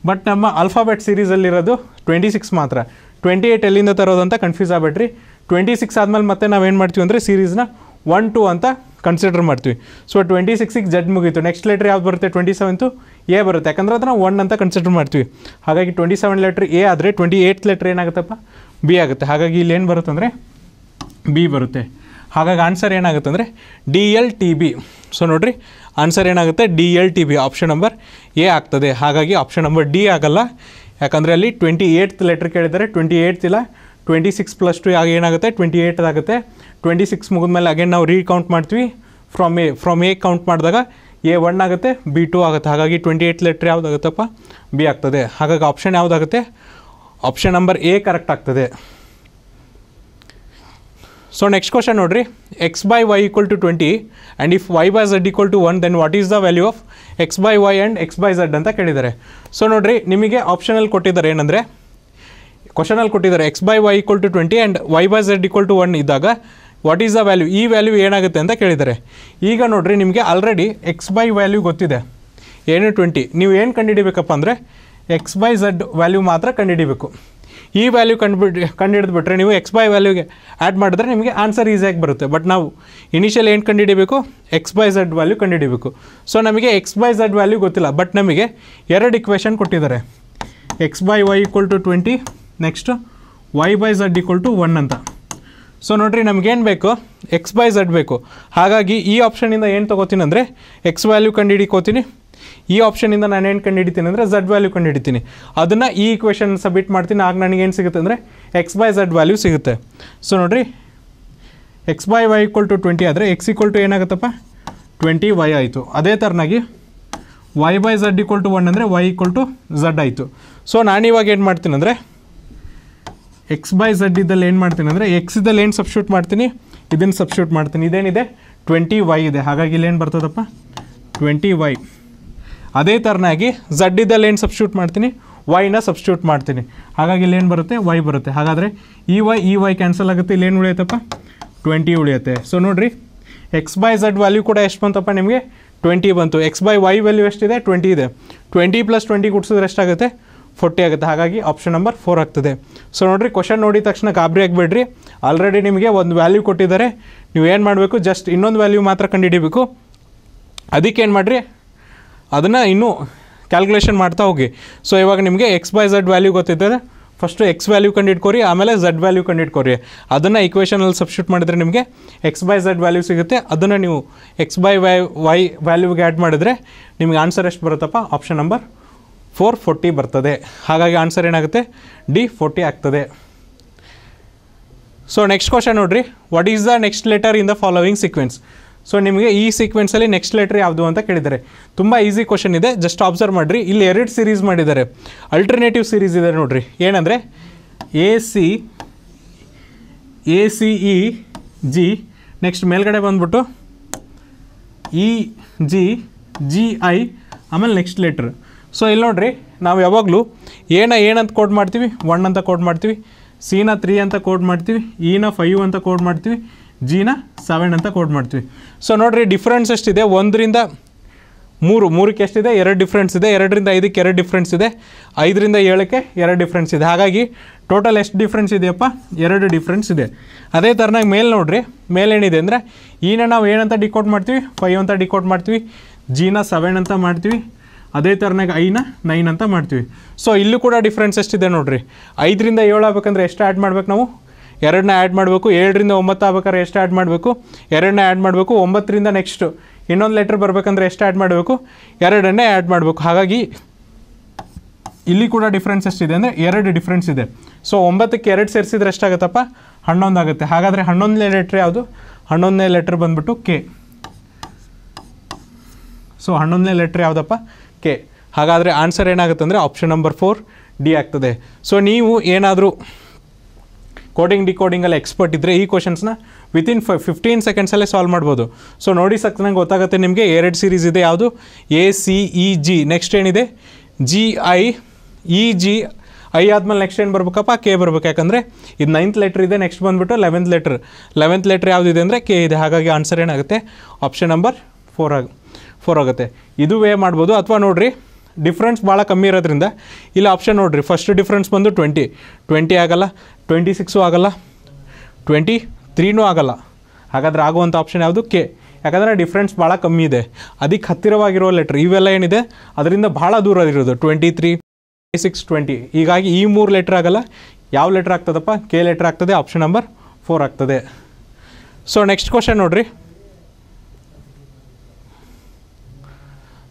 ಬಟ್ ನಮ್ಮ ಅಲ್ಫಾಬೆಟ್ ಸೀರೀಸಲ್ಲಿರೋದು ಟ್ವೆಂಟಿ ಸಿಕ್ಸ್ ಮಾತ್ರ ಟ್ವೆಂಟಿ ಏಯ್ಟ್ ಎಲ್ಲಿಂದ ತರೋದಂತ ಅಂತ ಕನ್ಫ್ಯೂಸ್ ಆಗಬೇಡ್ರಿ ಟ್ವೆಂಟಿ ಸಿಕ್ಸ್ ಆದಮೇಲೆ ಮತ್ತೆ ನಾವೇನು ಮಾಡ್ತೀವಿ ಅಂದರೆ ಸೀರೀಸ್ನ ಒನ್ ಟು ಅಂತ ಕನ್ಸಿಡರ್ ಮಾಡ್ತೀವಿ ಸೊ ಟ್ವೆಂಟಿ ಸಿಕ್ಸಿಗೆ ಜಡ್ ಮುಗೀತು ನೆಕ್ಸ್ಟ್ ಲೆಟ್ರ್ ಯಾವ್ದು ಬರುತ್ತೆ ಟ್ವೆಂಟಿ ಸೆವೆಂತು ಎ ಬರುತ್ತೆ ಯಾಕಂದ್ರೆ ಅದನ್ನು ಒನ್ ಅಂತ ಕನ್ಸಿಡರ್ ಮಾಡ್ತೀವಿ ಹಾಗಾಗಿ ಟ್ವೆಂಟಿ ಸೆವೆನ್ ಲೆಟ್ರ್ ಎ ಆದರೆ ಟ್ವೆಂಟಿ ಏಯ್ಟ್ ಲೆಟ್ರ್ ಏನಾಗುತ್ತಪ್ಪ ಬಿ ಆಗುತ್ತೆ ಹಾಗಾಗಿ ಇಲ್ಲಿ ಏನು ಬರುತ್ತೆ ಅಂದರೆ ಬಿ ಬರುತ್ತೆ ಹಾಗಾಗಿ ಆನ್ಸರ್ ಏನಾಗುತ್ತೆ ಅಂದರೆ D L T B so ನೋಡಿರಿ ಆನ್ಸರ್ ಏನಾಗುತ್ತೆ D L T B option number A ಆಗ್ತದೆ ಹಾಗಾಗಿ ಆಪ್ಷನ್ ನಂಬರ್ ಡಿ ಆಗಲ್ಲ ಯಾಕಂದರೆ ಅಲ್ಲಿ ಟ್ವೆಂಟಿ ಏಯ್ತ್ ಲೆಟ್ರ್ ಕೇಳಿದರೆ ಟ್ವೆಂಟಿ ಏಯ್ತ್ ಇಲ್ಲ ಟ್ವೆಂಟಿ ಸಿಕ್ಸ್ ಪ್ಲಸ್ ಟು ಆಗ ಏನಾಗುತ್ತೆ ಟ್ವೆಂಟಿ ಏಯ್ಟ್ ಆಗುತ್ತೆ ಟ್ವೆಂಟಿ ಸಿಕ್ಸ್ ಮುಗಿದ್ಮೇಲೆ ಅಗೇನ್ ನಾವು ರೀಕೌಂಟ್ ಮಾಡ್ತೀವಿ from A from A count ಮಾಡಿದಾಗ ಎ ಒನ್ ಆಗುತ್ತೆ ಬಿ ಟು ಆಗುತ್ತೆ ಹಾಗಾಗಿ ಟ್ವೆಂಟಿ ಏಯ್ಟ್ ಲೆಟ್ರ್ ಯಾವುದಾಗುತ್ತಪ್ಪ ಬಿ ಆಗ್ತದೆ ಹಾಗಾಗಿ ಆಪ್ಷನ್ ಯಾವುದಾಗುತ್ತೆ ಆಪ್ಷನ್ ನಂಬರ್ ಎ ಕರೆಕ್ಟ್ ಆಗ್ತದೆ ಸೊ ನೆಕ್ಸ್ಟ್ ಕ್ವಶನ್ ನೋಡಿರಿ X by Y equal to twenty and if Y by Z equal to one then what is the value of X by Y and X by Z ಅಂತ ಕೇಳಿದ್ದಾರೆ so ನೋಡಿರಿ ನಿಮಗೆ ಆಪ್ಷನಲ್ಲಿ ಕೊಟ್ಟಿದ್ದಾರೆ ಏನಂದರೆ ಅಲ್ಲಿ ಕೊಟ್ಟಿದ್ದಾರೆ X by Y equal to twenty and Y by Z equal to one ಇದ್ದಾಗ what is the value ಈ ವ್ಯಾಲ್ಯೂ ಏನಾಗುತ್ತೆ ಅಂತ ಕೇಳಿದ್ದಾರೆ ಈಗ ನೋಡಿರಿ ನಿಮಗೆ ಆಲ್ರೆಡಿ ಎಕ್ಸ್ ಬೈ ವ್ಯಾಲ್ಯೂ ಗೊತ್ತಿದೆ ಏನು ಟ್ವೆಂಟಿ ನೀವು ಏನು ಕಂಡುಹಿಡಿಬೇಕಪ್ಪ ಅಂದರೆ ಎಕ್ಸ್ ಬೈ ಝಡ್ ವ್ಯಾಲ್ಯೂ ಮಾತ್ರ ಕಂಡುಹಿಡಿಬೇಕು ಈ ವ್ಯಾಲ್ಯೂ ಕಂಡುಬಿಟ್ಟು ಕಂಡುಹಿಡಿದ್ಬಿಟ್ರೆ ನೀವು ಎಕ್ಸ್ ಬೈ ವ್ಯಾಲ್ಯೂಗೆ ಆ್ಯಡ್ ಮಾಡಿದ್ರೆ ನಿಮಗೆ ಆನ್ಸರ್ ಈಸಿಯಾಗಿ ಬರುತ್ತೆ ಬಟ್ ನಾವು ಇನಿಷಿಯಲ್ ಏನು ಕಂಡುಹಿಡಿಬೇಕು ಎಕ್ಸ್ ಬೈ ಝಡ್ ವ್ಯಾಲ್ಯೂ ಕಂಡುಹಿಡಿಬೇಕು ಸೊ ನಮಗೆ ಎಕ್ಸ್ ಬೈ ಝಡ್ ವ್ಯಾಲ್ಯೂ ಗೊತ್ತಿಲ್ಲ ಬಟ್ ನಮಗೆ ಎರಡು ಇಕ್ವೇಷನ್ ಕೊಟ್ಟಿದ್ದಾರೆ X by Y equal to twenty next Y by Z equal to one ಅಂತ ಸೊ ನೋಡಿರಿ ನಮಗೇನು ಬೇಕು ಎಕ್ಸ್ ಬೈ ಝಡ್ ಬೇಕು ಹಾಗಾಗಿ ಈ ಆಪ್ಷನಿಂದ ಏನು ತೊಗೋತೀನಿ ಅಂದರೆ ಎಕ್ಸ್ ವ್ಯಾಲ್ಯೂ ಕಂಡು ಹಿಡಿಕೋತೀನಿ ಈ ಆಪ್ಷನಿಂದ ನಾನು ಏನು ಕಂಡು ಹಿಡಿತೀನಿ ಅಂದರೆ ಝಡ್ ವ್ಯಾಲ್ಯೂ ಕಂಡು ಹಿಡಿತೀನಿ ಅದನ್ನು ಈ ಇಕ್ವೇಷನ್ ಸಬ್ಮಿಟ್ ಮಾಡ್ತೀನಿ ಆಗ ನನಗೇನು ಸಿಗುತ್ತೆ ಅಂದರೆ ಎಕ್ಸ್ ಬೈ ಝಡ್ ವ್ಯಾಲ್ಯೂ ಸಿಗುತ್ತೆ ಸೊ ನೋಡಿರಿ X by Y equal to twenty ಆದರೆ ಎಕ್ಸ್ ಈಕ್ವಲ್ ಟು ಏನಾಗುತ್ತಪ್ಪ ಟ್ವೆಂಟಿ ವೈ ಆಯಿತು ಅದೇ ಥರನಾಗಿ Y by Z equal to one ಅಂದರೆ ವೈ ಈಕ್ವಲ್ ಟು ಝಡ್ ಆಯಿತು ಸೊ ನಾನಿವಾಗ ಏನು ಮಾಡ್ತೀನಿ ಅಂದರೆ ಎಕ್ಸ್ ಬೈ ಝಡ್ ಇದ್ದಲ್ಲಿ ಏನು ಮಾಡ್ತೀನಿ ಅಂದರೆ ಇದ್ದಲ್ಲಿ ಏನು ಸಬ್ಸ್ಟ್ಯೂಟ್ ಮಾಡ್ತೀನಿ ಇದನ್ನು ಸಬ್ಸ್ಟ್ಯೂಟ್ ಮಾಡ್ತೀನಿ ಇದೇನಿದೆ ಟ್ವೆಂಟಿ ವೈ ಇದೆ ಹಾಗಾಗಿ ಇಲ್ಲೇನು ಬರ್ತದಪ್ಪ ಟ್ವೆಂಟಿ ವೈ ಅದೇ ಥರನಾಗಿ ಝಡ್ ಇದ್ದಲ್ಲಿ ಏನು ಸಬ್ಸ್ಟ್ಯೂಟ್ ಮಾಡ್ತೀನಿ ವೈನ ಸಬ್ಸ್ಟ್ಯೂಟ್ ಮಾಡ್ತೀನಿ ಹಾಗಾಗಿ ಇಲ್ಲೇನು ಬರುತ್ತೆ ವೈ ಬರುತ್ತೆ ಹಾಗಾದರೆ ಇ ವೈ ಇ ವೈ ಕ್ಯಾನ್ಸಲ್ ಆಗುತ್ತೆ ಇಲ್ಲೇನು ಉಳಿಯುತ್ತಪ್ಪ ಟ್ವೆಂಟಿ ಉಳಿಯುತ್ತೆ ಸೊ ನೋಡಿರಿ ಎಕ್ಸ್ ಬೈ ಝಡ್ ವ್ಯಾಲ್ಯೂ ಕೂಡ ಎಷ್ಟು ಬಂತಪ್ಪ ನಿಮಗೆ ಟ್ವೆಂಟಿ ಬಂತು ಎಕ್ಸ್ ಬೈ ವೈ ವ್ಯಾಲ್ಯೂ ಎಷ್ಟಿದೆ ಟ್ವೆಂಟಿ ಇದೆ ಟ್ವೆಂಟಿ ಪ್ಲಸ್ ಟ್ವೆಂಟಿ ಕುಡಿಸಿದ್ರೆ ಎಷ್ಟಾಗುತ್ತೆ ಫೋರ್ಟಿ ಆಗುತ್ತೆ ಹಾಗಾಗಿ ಆಪ್ಷನ್ ನಂಬರ್ ಫೋರ್ ಆಗ್ತದೆ ಸೊ ನೋಡಿರಿ ಕ್ವಶನ್ ನೋಡಿದ ತಕ್ಷಣ ಗಾಬರಿ ಆಗಬೇಡ್ರಿ ಆಲ್ರೆಡಿ ನಿಮಗೆ ಒಂದು ವ್ಯಾಲ್ಯೂ ಕೊಟ್ಟಿದ್ದಾರೆ ನೀವು ಏನು ಮಾಡಬೇಕು ಜಸ್ಟ್ ಇನ್ನೊಂದು ವ್ಯಾಲ್ಯೂ ಮಾತ್ರ ಕಂಡುಹಿಡಿಬೇಕು ಅದಕ್ಕೆ ಏನು ಮಾಡಿರಿ ಅದನ್ನು ಇನ್ನೂ ಕ್ಯಾಲ್ಕುಲೇಷನ್ ಮಾಡ್ತಾ ಹೋಗಿ ಸೊ ಇವಾಗ ನಿಮಗೆ ಎಕ್ಸ್ ಬೈ ಝಡ್ ವ್ಯಾಲ್ಯೂ ಗೊತ್ತಿದ್ದರೆ ಫಸ್ಟು ಎಕ್ಸ್ ವ್ಯಾಲ್ಯೂ ಕಂಡು ಆಮೇಲೆ ಝಡ್ ವ್ಯಾಲ್ಯೂ ಕಂಡು ಹಿಡ್ಕೊರಿ ಅದನ್ನು ಇಕ್ವೇಷನಲ್ಲಿ ಸಬ್ಸ್ಟ್ಯೂಟ್ ಮಾಡಿದರೆ ನಿಮಗೆ ಎಕ್ಸ್ ಬೈ ಝಡ್ ವ್ಯಾಲ್ಯೂ ಸಿಗುತ್ತೆ ಅದನ್ನು ನೀವು ಎಕ್ಸ್ ಬೈ ವೈ ವೈ ವ್ಯಾಲ್ಯೂಗೆ ಆ್ಯಡ್ ಮಾಡಿದರೆ ನಿಮಗೆ ಆನ್ಸರ್ ಎಷ್ಟು ಬರುತ್ತಪ್ಪ ಆಪ್ಷನ್ ನಂಬರ್ ಫೋರ್ ಫೋರ್ಟಿ ಬರ್ತದೆ ಹಾಗಾಗಿ ಆನ್ಸರ್ ಏನಾಗುತ್ತೆ ಡಿ ಫೋರ್ಟಿ ಆಗ್ತದೆ ಸೊ ನೆಕ್ಸ್ಟ್ ಕ್ವಶನ್ ನೋಡಿರಿ what is the next letter in the following sequence so ನಿಮಗೆ ಈ ಸೀಕ್ವೆನ್ಸಲ್ಲಿ ನೆಕ್ಸ್ಟ್ ಲೆಟರ್ ಯಾವುದು ಅಂತ ಕೇಳಿದ್ದಾರೆ ತುಂಬ ಈಸಿ ಕ್ವಶನ್ ಇದೆ ಜಸ್ಟ್ ಆಬ್ಸರ್ವ್ ಮಾಡಿರಿ ಇಲ್ಲಿ ಎರಡು ಸೀರೀಸ್ ಮಾಡಿದ್ದಾರೆ ಅಲ್ಟರ್ನೇಟಿವ್ ಸೀರೀಸ್ ಇದೆ ನೋಡಿರಿ ಏನಂದರೆ A C A C E e, G next ಮೇಲ್ಗಡೆ ಬಂದ್ಬಿಟ್ಟು ಇ ಜಿ ಜಿ ಐ ಆಮೇಲೆ ನೆಕ್ಸ್ಟ್ ಲೆಟ್ರ್ ಸೊ ಇಲ್ಲಿ ನೋಡ್ರಿ ನಾವು ಯಾವಾಗಲೂ ಏನ ಏನಂತ ಕೋಡ್ ಮಾಡ್ತೀವಿ ಒನ್ ಅಂತ ಕೋಡ್ ಮಾಡ್ತೀವಿ ಸಿನ ತ್ರೀ ಅಂತ ಕೋಡ್ ಮಾಡ್ತೀವಿ ಇನ e ಫೈವ್ ಅಂತ ಕೋಡ್ ಮಾಡ್ತೀವಿ ಜಿನ ಸೆವೆನ್ ಅಂತ ಕೋಡ್ ಮಾಡ್ತೀವಿ ಸೊ ನೋಡಿರಿ ಡಿಫ್ರೆನ್ಸ್ ಎಷ್ಟಿದೆ ಒಂದರಿಂದ ಮೂರು ಮೂರಕ್ಕೆ ಎಷ್ಟಿದೆ ಎರಡು ಡಿಫ್ರೆನ್ಸ್ ಇದೆ ಎರಡರಿಂದ ಐದಕ್ಕೆ ಎರಡು ಡಿಫ್ರೆನ್ಸ್ ಇದೆ ಐದರಿಂದ ಏಳಕ್ಕೆ ಎರಡು ಡಿಫ್ರೆನ್ಸ್ ಇದೆ ಹಾಗಾಗಿ ಟೋಟಲ್ ಎಷ್ಟು ಡಿಫ್ರೆನ್ಸ್ ಇದೆಯಪ್ಪ ಎರಡು ಡಿಫ್ರೆನ್ಸ್ ಇದೆ ಅದೇ ಥರನಾಗ ಮೇಲೆ ನೋಡ್ರಿ ಮೇಲೇನಿದೆ ಅಂದರೆ ಈನ e ನಾವು ಏನಂತ ಡಿಕೋಡ್ ಮಾಡ್ತೀವಿ ಫೈವ್ ಅಂತ ಡಿಕೋಡ್ ಮಾಡ್ತೀವಿ ಜಿನ ಸೆವೆನ್ ಅಂತ ಮಾಡ್ತೀವಿ ಅದೇ ಥರನಾಗ ಐನ ನೈನ್ ಅಂತ ಮಾಡ್ತೀವಿ ಸೊ ಇಲ್ಲೂ ಕೂಡ ಡಿಫ್ರೆನ್ಸ್ ಎಷ್ಟಿದೆ ನೋಡಿರಿ ಐದರಿಂದ ಏಳು ಆಗ್ಬೇಕಂದ್ರೆ ಎಷ್ಟು ಆ್ಯಡ್ ಮಾಡ್ಬೇಕು ನಾವು ಎರಡನ್ನ ಆ್ಯಡ್ ಮಾಡಬೇಕು ಏಳರಿಂದ ಒಂಬತ್ತು ಆಗ್ಬೇಕಾದ್ರೆ ಎಷ್ಟು ಆ್ಯಡ್ ಮಾಡಬೇಕು ಎರಡನ್ನ ಆ್ಯಡ್ ಮಾಡಬೇಕು ಒಂಬತ್ತರಿಂದ ನೆಕ್ಸ್ಟು ಇನ್ನೊಂದು ಲೆಟ್ರ್ ಬರಬೇಕಂದ್ರೆ ಎಷ್ಟು ಆ್ಯಡ್ ಮಾಡಬೇಕು ಎರಡನ್ನೇ ಆ್ಯಡ್ ಮಾಡಬೇಕು ಹಾಗಾಗಿ ಇಲ್ಲಿ ಕೂಡ ಡಿಫ್ರೆನ್ಸ್ ಎಷ್ಟಿದೆ ಅಂದರೆ ಎರಡು ಡಿಫ್ರೆನ್ಸ್ ಇದೆ ಸೊ ಒಂಬತ್ತಕ್ಕೆ ಎರಡು ಸೇರಿಸಿದ್ರೆ ಎಷ್ಟಾಗುತ್ತಪ್ಪ ಹನ್ನೊಂದು ಆಗುತ್ತೆ ಹಾಗಾದರೆ ಹನ್ನೊಂದನೇ ಲೆಟ್ರ್ ಯಾವುದು ಹನ್ನೊಂದನೇ ಲೆಟ್ರ್ ಬಂದ್ಬಿಟ್ಟು ಕೆ ಸೊ ಹನ್ನೊಂದನೇ ಲೆಟ್ರ್ ಯಾವುದಪ್ಪ ಕೆ ಹಾಗಾದರೆ ಆನ್ಸರ್ ಏನಾಗುತ್ತೆ ಅಂದರೆ ಆಪ್ಷನ್ ನಂಬರ್ ಫೋರ್ ಡಿ ಆಗ್ತದೆ ಸೊ ನೀವು ಏನಾದರೂ ಕೋಡಿಂಗ್ ಡಿಕೋಡಿಂಗಲ್ಲಿ ಎಕ್ಸ್ಪರ್ಟ್ ಇದ್ದರೆ ಈ ಕ್ವಶನ್ಸ್ನ ವಿತಿನ್ ಫೈ ಫಿಫ್ಟೀನ್ ಸೆಕೆಂಡ್ಸಲ್ಲೇ ಸಾಲ್ವ್ ಮಾಡ್ಬೋದು ಸೊ ನೋಡಿ ಸಕ್ತ ನಂಗೆ ಗೊತ್ತಾಗುತ್ತೆ ನಿಮಗೆ ಎರಡು ಸೀರೀಸ್ ಇದೆ ಯಾವುದು A C E G next ಏನಿದೆ G I E e, G I ಆದಮೇಲೆ ನೆಕ್ಸ್ಟ್ ಏನು ಬರ್ಬೇಕಪ್ಪ ಕೆ ಬರ್ಬೇಕು ಯಾಕಂದರೆ ಇದು ನೈನ್ತ್ ಲೆಟ್ರ್ ಇದೆ ನೆಕ್ಸ್ಟ್ ಬಂದುಬಿಟ್ಟು ಲೆವೆಂತ್ ಲೆಟ್ರ್ ಲೆವೆಂತ್ ಲೆಟ್ರ್ ಯಾವುದಿದೆ ಅಂದರೆ ಕೆ ಇದೆ ಹಾಗಾಗಿ ಆನ್ಸರ್ ಏನಾಗುತ್ತೆ ಆಪ್ಷನ್ ನಂಬರ್ ಫೋರ್ ಆಗಿ ಫೋರ್ ಆಗುತ್ತೆ ಇದು ವೇ ಮಾಡ್ಬೋದು ಅಥವಾ ನೋಡಿರಿ ಡಿಫ್ರೆನ್ಸ್ ಭಾಳ ಕಮ್ಮಿ ಇರೋದ್ರಿಂದ ಇಲ್ಲ ಆಪ್ಷನ್ ನೋಡಿರಿ ಫಸ್ಟ್ ಡಿಫ್ರೆನ್ಸ್ ಬಂದು ಟ್ವೆಂಟಿ ಟ್ವೆಂಟಿ ಆಗೋಲ್ಲ ಟ್ವೆಂಟಿ ಸಿಕ್ಸು ಆಗೋಲ್ಲ ಟ್ವೆಂಟಿ ತ್ರೀನೂ ಆಗೋಲ್ಲ ಹಾಗಾದರೆ ಆಗುವಂಥ ಆಪ್ಷನ್ ಯಾವುದು ಕೆ ಯಾಕಂದರೆ ಡಿಫ್ರೆನ್ಸ್ ಭಾಳ ಕಮ್ಮಿ ಇದೆ ಅದಕ್ಕೆ ಹತ್ತಿರವಾಗಿರೋ ಲೆಟ್ರ್ ಇವೆಲ್ಲ ಏನಿದೆ ಅದರಿಂದ ಭಾಳ ದೂರ ಇರೋದು ಟ್ವೆಂಟಿ ತ್ರೀ ಸಿಕ್ಸ್ ಟ್ವೆಂಟಿ ಹೀಗಾಗಿ ಈ ಮೂರು ಲೆಟ್ರ್ ಆಗಲ್ಲ ಯಾವ ಲೆಟ್ರ್ ಆಗ್ತದಪ್ಪ ಕೆ ಲೆಟ್ರ್ ಆಗ್ತದೆ ಆಪ್ಷನ್ ನಂಬರ್ ಫೋರ್ ಆಗ್ತದೆ ಸೊ ನೆಕ್ಸ್ಟ್ ಕ್ವಶನ್ ನೋಡಿರಿ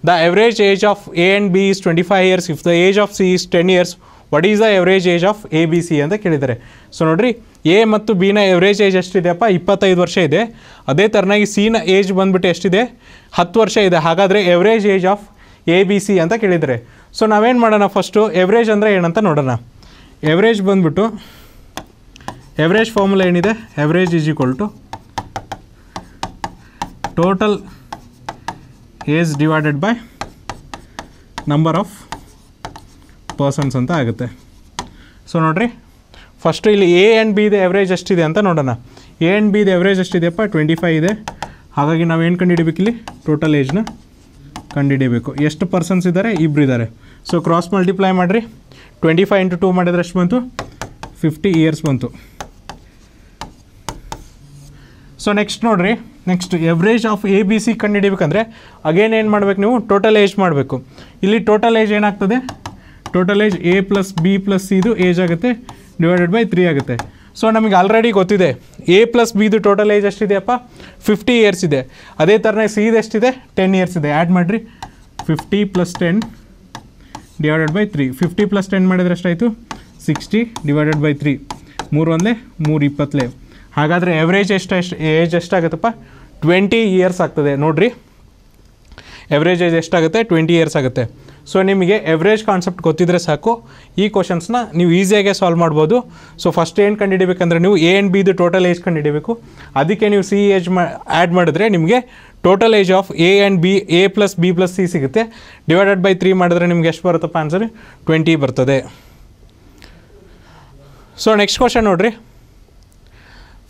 the average age of A and B is 25 years, if the age of C is 10 years, what is the average age of A B C ಅಂತ ಕೇಳಿದ್ದಾರೆ so ನೋಡಿರಿ A ಮತ್ತು B ನ average age ಎಷ್ಟಿದೆಯಪ್ಪ ಇಪ್ಪತ್ತೈದು ವರ್ಷ ಇದೆ ಅದೇ ಥರನಾಗಿ ನ ಏಜ್ ಬಂದ್ಬಿಟ್ಟು ಎಷ್ಟಿದೆ ಹತ್ತು ವರ್ಷ ಇದೆ ಹಾಗಾದರೆ average age of A B C ಅಂತ ಕೇಳಿದ್ದಾರೆ ಸೊ ನಾವೇನು ಮಾಡೋಣ ಫಸ್ಟು ಎವರೇಜ್ ಅಂದರೆ ಏನಂತ ನೋಡೋಣ ಎವರೇಜ್ ಬಂದ್ಬಿಟ್ಟು ಎವರೇಜ್ ಫಾರ್ಮುಲಾ ಏನಿದೆ average is equal to total age divided by number of persons ಅಂತ ಆಗುತ್ತೆ ಸೊ ನೋಡಿರಿ ಫಸ್ಟು ಇಲ್ಲಿ ಎ ಆ್ಯಂಡ್ ಬಿ ಇದೆ ಎವ್ರೇಜ್ ಎಷ್ಟಿದೆ ಅಂತ ನೋಡೋಣ ಎ ಆ್ಯಂಡ್ ಬಿ ಇದೆ ಎವ್ರೇಜ್ ಎಷ್ಟಿದೆಯಪ್ಪ ಟ್ವೆಂಟಿ ಫೈವ್ ಇದೆ ಹಾಗಾಗಿ ನಾವು ಏನು ಕಂಡುಹಿಡೀಬೇಕು ಇಲ್ಲಿ ಟೋಟಲ್ ಏಜ್ನ ಕಂಡುಹಿಡಿಯಬೇಕು ಎಷ್ಟು ಪರ್ಸನ್ಸ್ ಇದ್ದಾರೆ ಇಬ್ಬರು ಇದ್ದಾರೆ ಸೊ ಕ್ರಾಸ್ ಮಲ್ಟಿಪ್ಲೈ ಮಾಡಿರಿ ಟ್ವೆಂಟಿ ಫೈವ್ ಇಂಟು ಟೂ ಮಾಡಿದ್ರೆ ಎಷ್ಟು ಬಂತು ಫಿಫ್ಟಿ ಇಯರ್ಸ್ ಬಂತು ಸೊ ನೆಕ್ಸ್ಟ್ ನೋಡಿರಿ next average of A B C ಕಂಡುಹಿಡಿಬೇಕಂದ್ರೆ ಅಗೇನ್ ಏನು ಮಾಡಬೇಕು ನೀವು ಟೋಟಲ್ ಏಜ್ ಮಾಡಬೇಕು ಇಲ್ಲಿ ಟೋಟಲ್ ಏಜ್ ಏನಾಗ್ತದೆ total age A plus B plus ಸಿದು ಏಜ್ ಆಗುತ್ತೆ ಡಿವೈಡೆಡ್ ಬೈ ತ್ರೀ ಆಗುತ್ತೆ ಸೊ ನಮಗೆ ಆಲ್ರೆಡಿ ಗೊತ್ತಿದೆ ಎ ಪ್ಲಸ್ ಬಿದು ಟೋಟಲ್ ಏಜ್ ಎಷ್ಟಿದೆಯಪ್ಪ ಫಿಫ್ಟಿ ಇಯರ್ಸ್ ಇದೆ ಅದೇ ಥರನೇ ಸಿದು ಎಷ್ಟಿದೆ ಟೆನ್ ಇಯರ್ಸ್ ಇದೆ ಆ್ಯಡ್ ಮಾಡಿರಿ fifty plus ten divided by three fifty plus ten ಮಾಡಿದ್ರೆ ಎಷ್ಟಾಯಿತು ಸಿಕ್ಸ್ಟಿ ಡಿವೈಡೆಡ್ ಬೈ ತ್ರೀ ಮೂರು ಒಂದೇ ಮೂರು ಇಪ್ಪತ್ತಲೇ ಹಾಗಾದರೆ ಎವ್ರೇಜ್ ಎಷ್ಟು ಎಷ್ಟು ಏಜ್ ಎಷ್ಟಾಗುತ್ತಪ್ಪ ಟ್ವೆಂಟಿ ಇಯರ್ಸ್ ಆಗ್ತದೆ ನೋಡಿರಿ ಎವ್ರೇಜ್ ಏಜ್ ಎಷ್ಟಾಗುತ್ತೆ ಟ್ವೆಂಟಿ ಇಯರ್ಸ್ ಆಗುತ್ತೆ ಸೊ ನಿಮಗೆ ಎವ್ರೇಜ್ ಕಾನ್ಸೆಪ್ಟ್ ಗೊತ್ತಿದ್ರೆ ಸಾಕು ಈ ಕ್ವಶನ್ಸ್ನ ನೀವು ಈಸಿಯಾಗೆ ಸಾಲ್ವ್ ಮಾಡ್ಬೋದು ಸೊ ಫಸ್ಟ್ ಏನು ಕಂಡುಹಿಡಿಬೇಕಂದ್ರೆ ನೀವು ಎ ಆ್ಯಂಡ್ ಬಿದು ಟೋಟಲ್ ಏಜ್ ಕಂಡುಹಿಡಬೇಕು ಅದಕ್ಕೆ ನೀವು ಸಿ ಏಜ್ ಮಾ ಆ್ಯಡ್ ಮಾಡಿದ್ರೆ ನಿಮಗೆ total age of A and B A plus B plus C ಸಿಗುತ್ತೆ ಡಿವೈಡೆಡ್ ಬೈ ತ್ರೀ ಮಾಡಿದ್ರೆ ನಿಮ್ಗೆ ಎಷ್ಟು ಬರುತ್ತಪ್ಪ ಆನ್ಸರ್ ಟ್ವೆಂಟಿ ಬರ್ತದೆ ಸೊ ನೆಕ್ಸ್ಟ್ ಕ್ವಶನ್ ನೋಡಿರಿ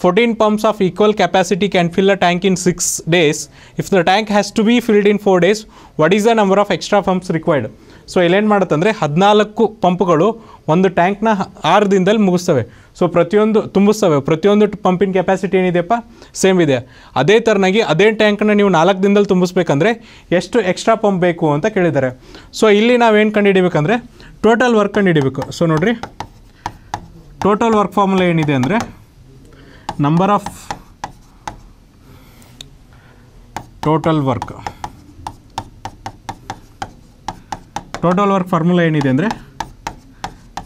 14 pumps of equal capacity can fill a tank in 6 days. If the tank has to be filled in 4 days, what is the number of extra pumps required? So ಇಲ್ಲೇನು ಅಂದರೆ ಹದಿನಾಲ್ಕು ಪಂಪ್ಗಳು ಒಂದು ಟ್ಯಾಂಕ್ನ ಆರು ದಿನದಲ್ಲಿ ಮುಗಿಸ್ತವೆ so ಪ್ರತಿಯೊಂದು ತುಂಬಿಸ್ತವೆ ಪ್ರತಿಯೊಂದು ಪಂಪಿನ ಕೆಪಾಸಿಟಿ ಏನಿದೆಯಪ್ಪ ಸೇಮ್ ಇದೆ ಅದೇ ಥರನಾಗಿ ಅದೇ ಟ್ಯಾಂಕನ್ನ ನೀವು ನಾಲ್ಕು ದಿನದಲ್ಲಿ ತುಂಬಿಸ್ಬೇಕಂದ್ರೆ ಎಷ್ಟು ಎಕ್ಸ್ಟ್ರಾ ಪಂಪ್ ಬೇಕು ಅಂತ ಕೇಳಿದ್ದಾರೆ ಸೊ ಇಲ್ಲಿ ನಾವು ನಾವೇನು ಕಂಡುಹಿಡಿಬೇಕಂದ್ರೆ ಟೋಟಲ್ ವರ್ಕ್ ಕಂಡುಹಿಡಿಬೇಕು ಸೊ ನೋಡಿರಿ ಟೋಟಲ್ ವರ್ಕ್ ಫಾರ್ಮುಲಾ ಏನಿದೆ ಅಂದರೆ number of total work total work formula ಏನಿದೆ ಅಂದರೆ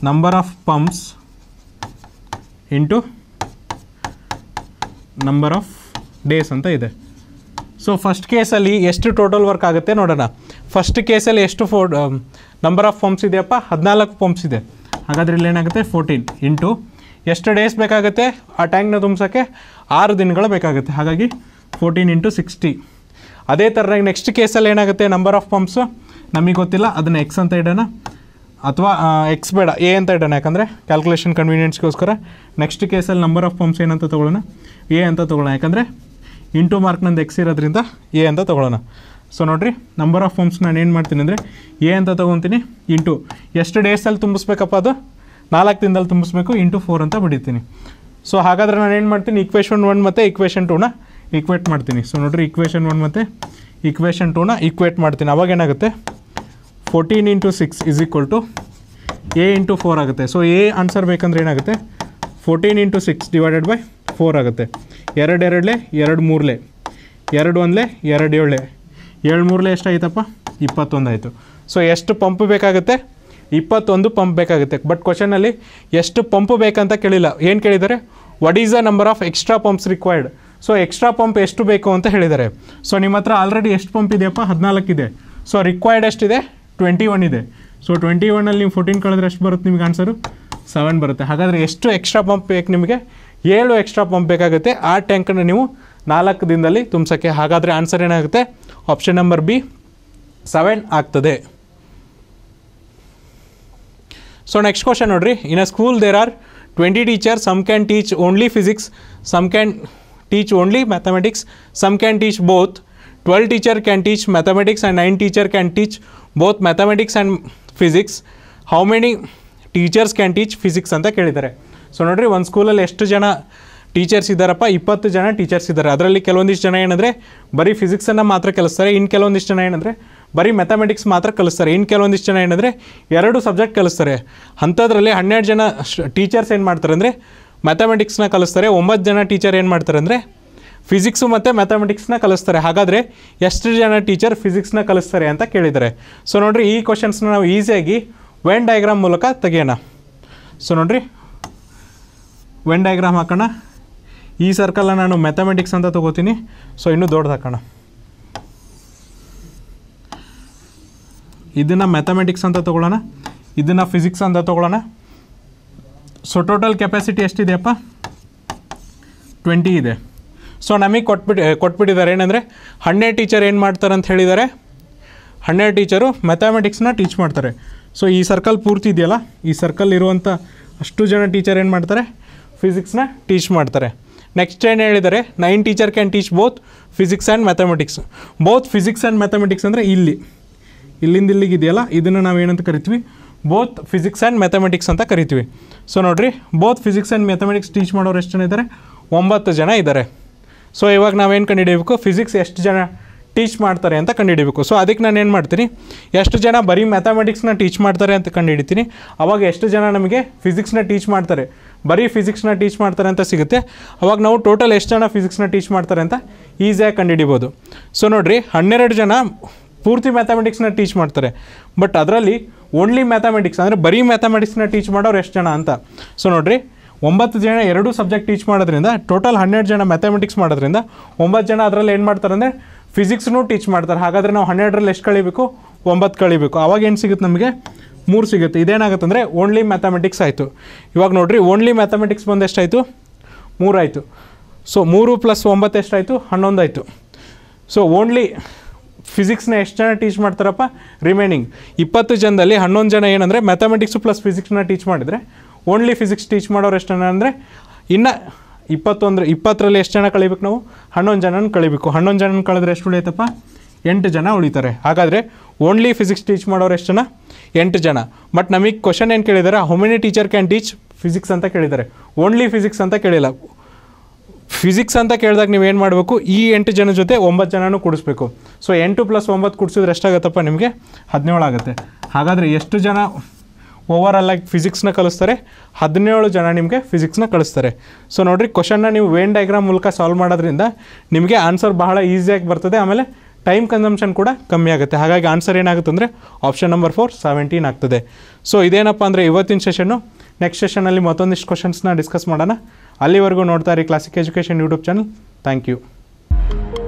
number of pumps into number of days ಅಂತ ಇದೆ ಸೊ ಫಸ್ಟ್ ಕೇಸಲ್ಲಿ ಎಷ್ಟು ಟೋಟಲ್ ವರ್ಕ್ ಆಗುತ್ತೆ ನೋಡೋಣ ಫಸ್ಟ್ ಕೇಸಲ್ಲಿ ಎಷ್ಟು ಫೋ ನಂಬರ್ ಆಫ್ ಪಂಪ್ಸ್ ಇದೆಯಪ್ಪ ಹದಿನಾಲ್ಕು ಪಂಪ್ಸ್ ಇದೆ ಹಾಗಾದ್ರೆ ಇಲ್ಲಿ ಏನಾಗುತ್ತೆ ಫೋರ್ಟೀನ್ ಇಂಟು ಎಷ್ಟು ಡೇಸ್ ಬೇಕಾಗುತ್ತೆ ಆ ಟ್ಯಾಂಕ್ನ ತುಂಬಿಸೋಕ್ಕೆ ಆರು ದಿನಗಳು ಬೇಕಾಗುತ್ತೆ ಹಾಗಾಗಿ ಫೋರ್ಟೀನ್ ಇಂಟು ಸಿಕ್ಸ್ಟಿ ಅದೇ ಥರನಾಗಿ ನೆಕ್ಸ್ಟ್ ಕೇಸಲ್ಲಿ ಏನಾಗುತ್ತೆ ನಂಬರ್ ಆಫ್ ಪಂಪ್ಸು ನಮಗೆ ಗೊತ್ತಿಲ್ಲ ಅದನ್ನು ಎಕ್ಸ್ ಅಂತ ಇಡೋಣ ಅಥವಾ ಎಕ್ಸ್ ಬೇಡ ಎ ಅಂತ ಇಡೋಣ ಯಾಕಂದರೆ ಕ್ಯಾಲ್ಕುಲೇಷನ್ ಕನ್ವೀನಿಯೆನ್ಸ್ಗೋಸ್ಕರ ನೆಕ್ಸ್ಟ್ ಕೇಸಲ್ಲಿ ನಂಬರ್ ಆಫ್ ಪಂಪ್ಸ್ ಏನಂತ ತೊಗೊಳ್ಳೋಣ ಎ ಅಂತ ತೊಗೊಳ್ಳೋಣ ಯಾಕಂದರೆ ಇಂಟು ಮಾರ್ಕ್ನಂದು ಎಕ್ಸ್ ಇರೋದ್ರಿಂದ ಎ ಅಂತ ತೊಗೊಳ್ಳೋಣ ಸೊ ನೋಡಿರಿ ನಂಬರ್ ಆಫ್ ಫೋಮ್ಸ್ ನಾನು ಏನು ಮಾಡ್ತೀನಿ ಅಂದರೆ ಎ ಅಂತ ತೊಗೊತೀನಿ ಇಂಟು ಎಷ್ಟು ಡೇಸಲ್ಲಿ ತುಂಬಿಸ್ಬೇಕಪ್ಪ ಅದು ನಾಲ್ಕು ದಿನದಲ್ಲಿ ತುಂಬಿಸ್ಬೇಕು ಇಂಟು ಫೋರ್ ಅಂತ ಬಿಡಿತೀನಿ ಸೊ ಹಾಗಾದರೆ ನಾನು ಏನು ಮಾಡ್ತೀನಿ ಇಕ್ವೇಷನ್ ಒನ್ ಮತ್ತು ಇಕ್ವೇಷನ್ ಟೂನ ಇಕ್ವೇಟ್ ಮಾಡ್ತೀನಿ ಸೊ ನೋಡಿರಿ ಇಕ್ವೇಷನ್ ಒನ್ ಮತ್ತು ಇಕ್ವೇಷನ್ ಟೂನ ಇಕ್ವೇಟ್ ಮಾಡ್ತೀನಿ ಅವಾಗ ಏನಾಗುತ್ತೆ fourteen into six is equal to A into four ಆಗುತ್ತೆ ಸೊ ಎ ಆನ್ಸರ್ ಬೇಕಂದ್ರೆ ಏನಾಗುತ್ತೆ fourteen into six divided by four ಆಗುತ್ತೆ ಎರಡು ಎರಡಲೆ ಎರಡು ಮೂರಲೆ ಎರಡು ಒಂದಲೆ ಎರಡು ಏಳೆ ಏಳು ಮೂರಲೆ ಎಷ್ಟಾಯ್ತಪ್ಪ ಇಪ್ಪತ್ತೊಂದು ಆಯಿತು ಸೊ ಎಷ್ಟು ಪಂಪ್ ಬೇಕಾಗುತ್ತೆ ಇಪ್ಪತ್ತೊಂದು ಪಂಪ್ ಬೇಕಾಗುತ್ತೆ ಬಟ್ ಕ್ವಶನಲ್ಲಿ ಎಷ್ಟು ಪಂಪ್ ಬೇಕಂತ ಕೇಳಿಲ್ಲ ಏನು ಕೇಳಿದರೆ what is the number of extra pumps required so extra pump ಎಷ್ಟು ಬೇಕು ಅಂತ ಹೇಳಿದ್ದಾರೆ ಸೊ ನಿಮ್ಮ ಹತ್ರ ಆಲ್ರೆಡಿ ಎಷ್ಟು ಪಂಪ್ ಇದೆಯಪ್ಪ ಹದಿನಾಲ್ಕು ಇದೆ ಸೊ ರಿಕ್ವೈರ್ಡ್ ಎಷ್ಟಿದೆ ಟ್ವೆಂಟಿ ಒನ್ ಇದೆ ಸೊ ಟ್ವೆಂಟಿ ಒನ್ನಲ್ಲಿ ನೀವು ಫೋರ್ಟೀನ್ ಕಳೆದ್ರೆ ಎಷ್ಟು ಬರುತ್ತೆ ನಿಮ್ಗೆ ಆನ್ಸರು ಸೆವೆನ್ ಬರುತ್ತೆ ಹಾಗಾದರೆ ಎಷ್ಟು ಎಕ್ಸ್ಟ್ರಾ ಪಂಪ್ ಬೇಕು ನಿಮಗೆ ಏಳು ಎಕ್ಸ್ಟ್ರಾ ಪಂಪ್ ಬೇಕಾಗುತ್ತೆ ಆ ಟ್ಯಾಂಕನ್ನು ನೀವು ನಾಲ್ಕು ದಿನದಲ್ಲಿ ತುಂಬಿಸೋಕ್ಕೆ ಹಾಗಾದರೆ ಆನ್ಸರ್ ಏನಾಗುತ್ತೆ ಆಪ್ಷನ್ ನಂಬರ್ ಬಿ ಸೆವೆನ್ ಆಗ್ತದೆ ಸೊ ನೆಕ್ಸ್ಟ್ ಕ್ವಶನ್ ನೋಡಿರಿ in school there are twenty teacher some can teach only physics some can teach only mathematics some can teach both twelve teacher can teach mathematics and nine teacher can teach both mathematics and physics how many teachers can teach physics ಅಂತ ಕೇಳಿದ್ದಾರೆ so ನೋಡಿರಿ ಒಂದು ಸ್ಕೂಲಲ್ಲಿ ಎಷ್ಟು ಜನ teachers ಇದ್ದಾರಪ್ಪ ಇಪ್ಪತ್ತು ಜನ teachers ಇದ್ದಾರೆ ಅದರಲ್ಲಿ ಕೆಲವೊಂದಿಷ್ಟು ಜನ ಏನಂದರೆ ಬರೀ ಫಿಸಿಕ್ಸನ್ನು ಮಾತ್ರ ಕಲಿಸ್ತಾರೆ ಇನ್ನು ಕೆಲವೊಂದಿಷ್ಟು ಜನ ಏನಂದರೆ ಬರೀ ಮ್ಯಾಥಮೆಟಿಕ್ಸ್ ಮಾತ್ರ ಕಲಿಸ್ತಾರೆ ಇನ್ನು ಕೆಲವೊಂದಿಷ್ಟು ಜನ ಏನಂದರೆ ಎರಡು ಸಬ್ಜೆಕ್ಟ್ ಕಲಿಸ್ತಾರೆ ಅಂಥದ್ರಲ್ಲಿ ಹನ್ನೆರಡು ಜನ ಟೀಚರ್ಸ್ ಏನು ಮಾಡ್ತಾರೆ ಅಂದರೆ ಮ್ಯಾಥಮೆಟಿಕ್ಸ್ನ ಕಲಿಸ್ತಾರೆ ಒಂಬತ್ತು ಜನ ಟೀಚರ್ ಏನು ಮಾಡ್ತಾರೆ ಅಂದರೆ ಫಿಸಿಕ್ಸು ಮತ್ತು ಮ್ಯಾಥಮೆಟಿಕ್ಸ್ನ ಕಲಿಸ್ತಾರೆ ಹಾಗಾದರೆ ಎಷ್ಟು ಜನ ಟೀಚರ್ ಫಿಸಿಕ್ಸ್ನ ಕಲಿಸ್ತಾರೆ ಅಂತ ಕೇಳಿದ್ದಾರೆ ಸೊ ನೋಡಿರಿ ಈ ಕ್ವಶನ್ಸ್ನ ನಾವು ಈಸಿಯಾಗಿ ವೆನ್ ಡಯಾಗ್ರಾಮ್ ಮೂಲಕ ತೆಗೆಯೋಣ ಸೊ ನೋಡಿರಿ ವೆನ್ ಡಯಾಗ್ರಾಮ್ ಹಾಕೋಣ ಈ ಸರ್ಕಲ್ನ ನಾನು ಮ್ಯಾಥಮೆಟಿಕ್ಸ್ ಅಂತ ತೊಗೋತೀನಿ ಸೊ ಇನ್ನೂ ದೊಡ್ಡದು ಹಾಕೋಣ ಇದನ್ನು ಮ್ಯಾಥಮೆಟಿಕ್ಸ್ ಅಂತ ತೊಗೊಳ್ಳೋಣ ಇದನ್ನು ಫಿಸಿಕ್ಸ್ ಅಂತ ತೊಗೊಳ್ಳೋಣ ಸೊ ಟೋಟಲ್ ಕೆಪಾಸಿಟಿ ಎಷ್ಟಿದೆಯಪ್ಪ ಟ್ವೆಂಟಿ ಇದೆ ಸೊ ನಮಗೆ ಕೊಟ್ಬಿಟ್ಟು ಕೊಟ್ಬಿಟ್ಟಿದ್ದಾರೆ ಏನಂದರೆ ಹನ್ನೆರಡು ಟೀಚರ್ ಏನು ಮಾಡ್ತಾರೆ ಅಂತ ಹೇಳಿದ್ದಾರೆ ಹನ್ನೆರಡು ಟೀಚರು ಮ್ಯಾಥಮೆಟಿಕ್ಸ್ನ ಟೀಚ್ ಮಾಡ್ತಾರೆ ಸೊ ಈ ಸರ್ಕಲ್ ಪೂರ್ತಿ ಇದೆಯಲ್ಲ ಈ ಸರ್ಕಲ್ ಇರುವಂಥ ಅಷ್ಟು ಜನ ಟೀಚರ್ ಏನು ಮಾಡ್ತಾರೆ ಫಿಸಿಕ್ಸ್ನ ಟೀಚ್ ಮಾಡ್ತಾರೆ ನೆಕ್ಸ್ಟ್ ಏನು ಹೇಳಿದ್ದಾರೆ nine teacher can teach both physics and mathematics both physics and mathematics ಅಂದರೆ ಇಲ್ಲಿ ಇಲ್ಲಿಂದ ಇಲ್ಲಿಗೆ ಇದೆಯಲ್ಲ ಇದನ್ನು ನಾವು ಏನಂತ ಕರಿತೀವಿ ಬೋತ್ ಫಿಸಿಕ್ಸ್ ಆ್ಯಂಡ್ ಮ್ಯಾಥಮೆಟಿಕ್ಸ್ ಅಂತ ಕರಿತೀವಿ ಸೊ ನೋಡಿರಿ both physics and mathematics teach ಮಾಡೋರು ಎಷ್ಟು ಜನ ಇದ್ದಾರೆ ಒಂಬತ್ತು ಜನ ಇದ್ದಾರೆ ಸೊ ಇವಾಗ ನಾವೇನು ಕಂಡುಹಿಡಿಯಬೇಕು ಫಿಸಿಕ್ಸ್ ಎಷ್ಟು ಜನ ಟೀಚ್ ಮಾಡ್ತಾರೆ ಅಂತ ಕಂಡುಹಿಡಬೇಕು ಸೊ ಅದಕ್ಕೆ ನಾನು ಏನು ಮಾಡ್ತೀನಿ ಎಷ್ಟು ಜನ ಬರೀ ಮ್ಯಾಥಮೆಟಿಕ್ಸ್ನ ಟೀಚ್ ಮಾಡ್ತಾರೆ ಅಂತ ಕಂಡುಹಿಡಿತೀನಿ ಅವಾಗ ಎಷ್ಟು ಜನ ನಮಗೆ ಫಿಸಿಕ್ಸ್ನ ಟೀಚ್ ಮಾಡ್ತಾರೆ ಬರೀ ಫಿಸಿಕ್ಸ್ನ ಟೀಚ್ ಮಾಡ್ತಾರೆ ಅಂತ ಸಿಗುತ್ತೆ ಅವಾಗ ನಾವು ಟೋಟಲ್ ಎಷ್ಟು ಜನ ಫಿಸಿಕ್ಸ್ನ ಟೀಚ್ ಮಾಡ್ತಾರೆ ಅಂತ ಈಸಿಯಾಗಿ ಕಂಡುಹಿಡಿಬೋದು ಸೊ ನೋಡಿರಿ ಹನ್ನೆರಡು ಜನ ಪೂರ್ತಿ ಮ್ಯಾಥಮೆಟಿಕ್ಸ್ನ ಟೀಚ್ ಮಾಡ್ತಾರೆ ಬಟ್ ಅದರಲ್ಲಿ ಓನ್ಲಿ ಮ್ಯಾಥಮೆಟಿಕ್ಸ್ ಅಂದರೆ ಬರೀ ಮ್ಯಾಥಮೆಟಿಕ್ಸ್ನ ಟೀಚ್ ಮಾಡೋರು ಎಷ್ಟು ಜನ ಅಂತ ಸೊ ನೋಡಿರಿ ಒಂಬತ್ತು ಜನ ಎರಡೂ ಸಬ್ಜೆಕ್ಟ್ ಟೀಚ್ ಮಾಡೋದ್ರಿಂದ ಟೋಟಲ್ ಹನ್ನೆರಡು ಜನ ಮ್ಯಾಥಮೆಟಿಕ್ಸ್ ಮಾಡೋದ್ರಿಂದ ಒಂಬತ್ತು ಜನ ಅದರಲ್ಲಿ ಏನು ಮಾಡ್ತಾರೆ ಅಂದರೆ ಫಿಸಿಕ್ಸ್ನೂ ಟೀಚ್ ಮಾಡ್ತಾರೆ ಹಾಗಾದರೆ ನಾವು ಹನ್ನೆರಡರಲ್ಲಿ ಎಷ್ಟು ಕಳಿಬೇಕು ಒಂಬತ್ತು ಕಳಿಬೇಕು ಅವಾಗ ಏನು ಸಿಗುತ್ತೆ ನಮಗೆ ಮೂರು ಸಿಗುತ್ತೆ ಇದೇನಾಗುತ್ತೆ ಅಂದರೆ ಓನ್ಲಿ ಮ್ಯಾಥಮೆಟಿಕ್ಸ್ ಆಯಿತು ಇವಾಗ ನೋಡಿರಿ ಓನ್ಲಿ ಮ್ಯಾಥಮೆಟಿಕ್ಸ್ ಬಂದು ಎಷ್ಟಾಯಿತು ಮೂರಾಯಿತು ಸೊ ಮೂರು ಪ್ಲಸ್ ಒಂಬತ್ತು ಎಷ್ಟಾಯಿತು ಹನ್ನೊಂದಾಯಿತು ಸೊ ಓನ್ಲಿ ಫಿಸಿಕ್ಸ್ನ ಎಷ್ಟು ಜನ ಟೀಚ್ ಮಾಡ್ತಾರಪ್ಪ ರಿಮೈನಿಂಗ್ ಇಪ್ಪತ್ತು ಜನದಲ್ಲಿ ಹನ್ನೊಂದು ಜನ ಏನಂದರೆ ಮ್ಯಾಥಮೆಟಿಕ್ಸು ಪ್ಲಸ್ ಫಿಸಿಕ್ಸ್ನ ಟೀಚ್ ಮಾಡಿದರೆ ಓನ್ಲಿ ಫಿಸಿಕ್ಸ್ ಟೀಚ್ ಮಾಡೋರು ಎಷ್ಟು ಜನ ಅಂದರೆ ಇನ್ನು ಇಪ್ಪತ್ತೊಂದು ಇಪ್ಪತ್ತರಲ್ಲಿ ಎಷ್ಟು ಜನ ಕಳಿಬೇಕು ನಾವು ಹನ್ನೊಂದು ಜನನ ಕಳಿಬೇಕು ಹನ್ನೊಂದು ಜನನ ಕಳೆದ್ರೆ ಎಷ್ಟು ಉಳಿಯುತ್ತಪ್ಪ ಎಂಟು ಜನ ಉಳಿತಾರೆ ಹಾಗಾದರೆ ಓನ್ಲಿ ಫಿಸಿಕ್ಸ್ ಟೀಚ್ ಮಾಡೋರು ಎಷ್ಟು ಜನ ಎಂಟು ಜನ ಬಟ್ ನಮಗೆ ಕ್ವಶನ್ ಏನು ಕೇಳಿದ್ದಾರೆ how many teacher can teach physics ಅಂತ ಕೇಳಿದ್ದಾರೆ ಓನ್ಲಿ ಫಿಸಿಕ್ಸ್ ಅಂತ ಕೇಳಿಲ್ಲ ಫಿಸಿಕ್ಸ್ ಅಂತ ಕೇಳಿದಾಗ ನೀವು ಏನು ಮಾಡಬೇಕು ಈ ಎಂಟು ಜನ ಜೊತೆ ಒಂಬತ್ತು ಜನನೂ ಕೂಡಿಸ್ಬೇಕು ಸೊ ಎಂಟು ಪ್ಲಸ್ ಒಂಬತ್ತು ಕೂಡಿಸಿದ್ರೆ ಎಷ್ಟಾಗತ್ತಪ್ಪ ನಿಮಗೆ ಹದಿನೇಳು ಆಗುತ್ತೆ ಹಾಗಾದರೆ ಎಷ್ಟು ಜನ ಓವರ್ ಆಗಿ ಫಿಸಿಕ್ಸ್ನ ಕಲಿಸ್ತಾರೆ ಹದಿನೇಳು ಜನ ನಿಮಗೆ ಫಿಸಿಕ್ಸ್ನ ಕಳಿಸ್ತಾರೆ ಸೊ ನೋಡಿರಿ ಕ್ವಶನ್ನ ನೀವು ವೇನ್ ಡಯಾಗ್ರಾಮ್ ಮೂಲಕ ಸಾಲ್ವ್ ಮಾಡೋದ್ರಿಂದ ನಿಮಗೆ ಆನ್ಸರ್ ಬಹಳ ಈಸಿಯಾಗಿ ಬರ್ತದೆ ಆಮೇಲೆ ಟೈಮ್ ಕನ್ಸಂಪ್ಷನ್ ಕೂಡ ಕಮ್ಮಿ ಆಗುತ್ತೆ ಹಾಗಾಗಿ ಆನ್ಸರ್ ಏನಾಗುತ್ತೆ ಅಂದರೆ ಆಪ್ಷನ್ ನಂಬರ್ ಫೋರ್ ಸೆವೆಂಟೀನ್ ಆಗ್ತದೆ ಸೊ ಇದೇನಪ್ಪ ಅಂದರೆ ಇವತ್ತಿನ ಸೆಷನ್ನು ನೆಕ್ಸ್ಟ್ ಸೆಷನಲ್ಲಿ ಮತ್ತೊಂದಿಷ್ಟು ಕ್ವಶನ್ಸ್ನ ಡಿಸ್ಕಸ್ ಮಾಡೋಣ ಅಲ್ಲಿವರೆಗೂ ನೋಡ್ತಾ ಇರಿ classic education YouTube channel thank you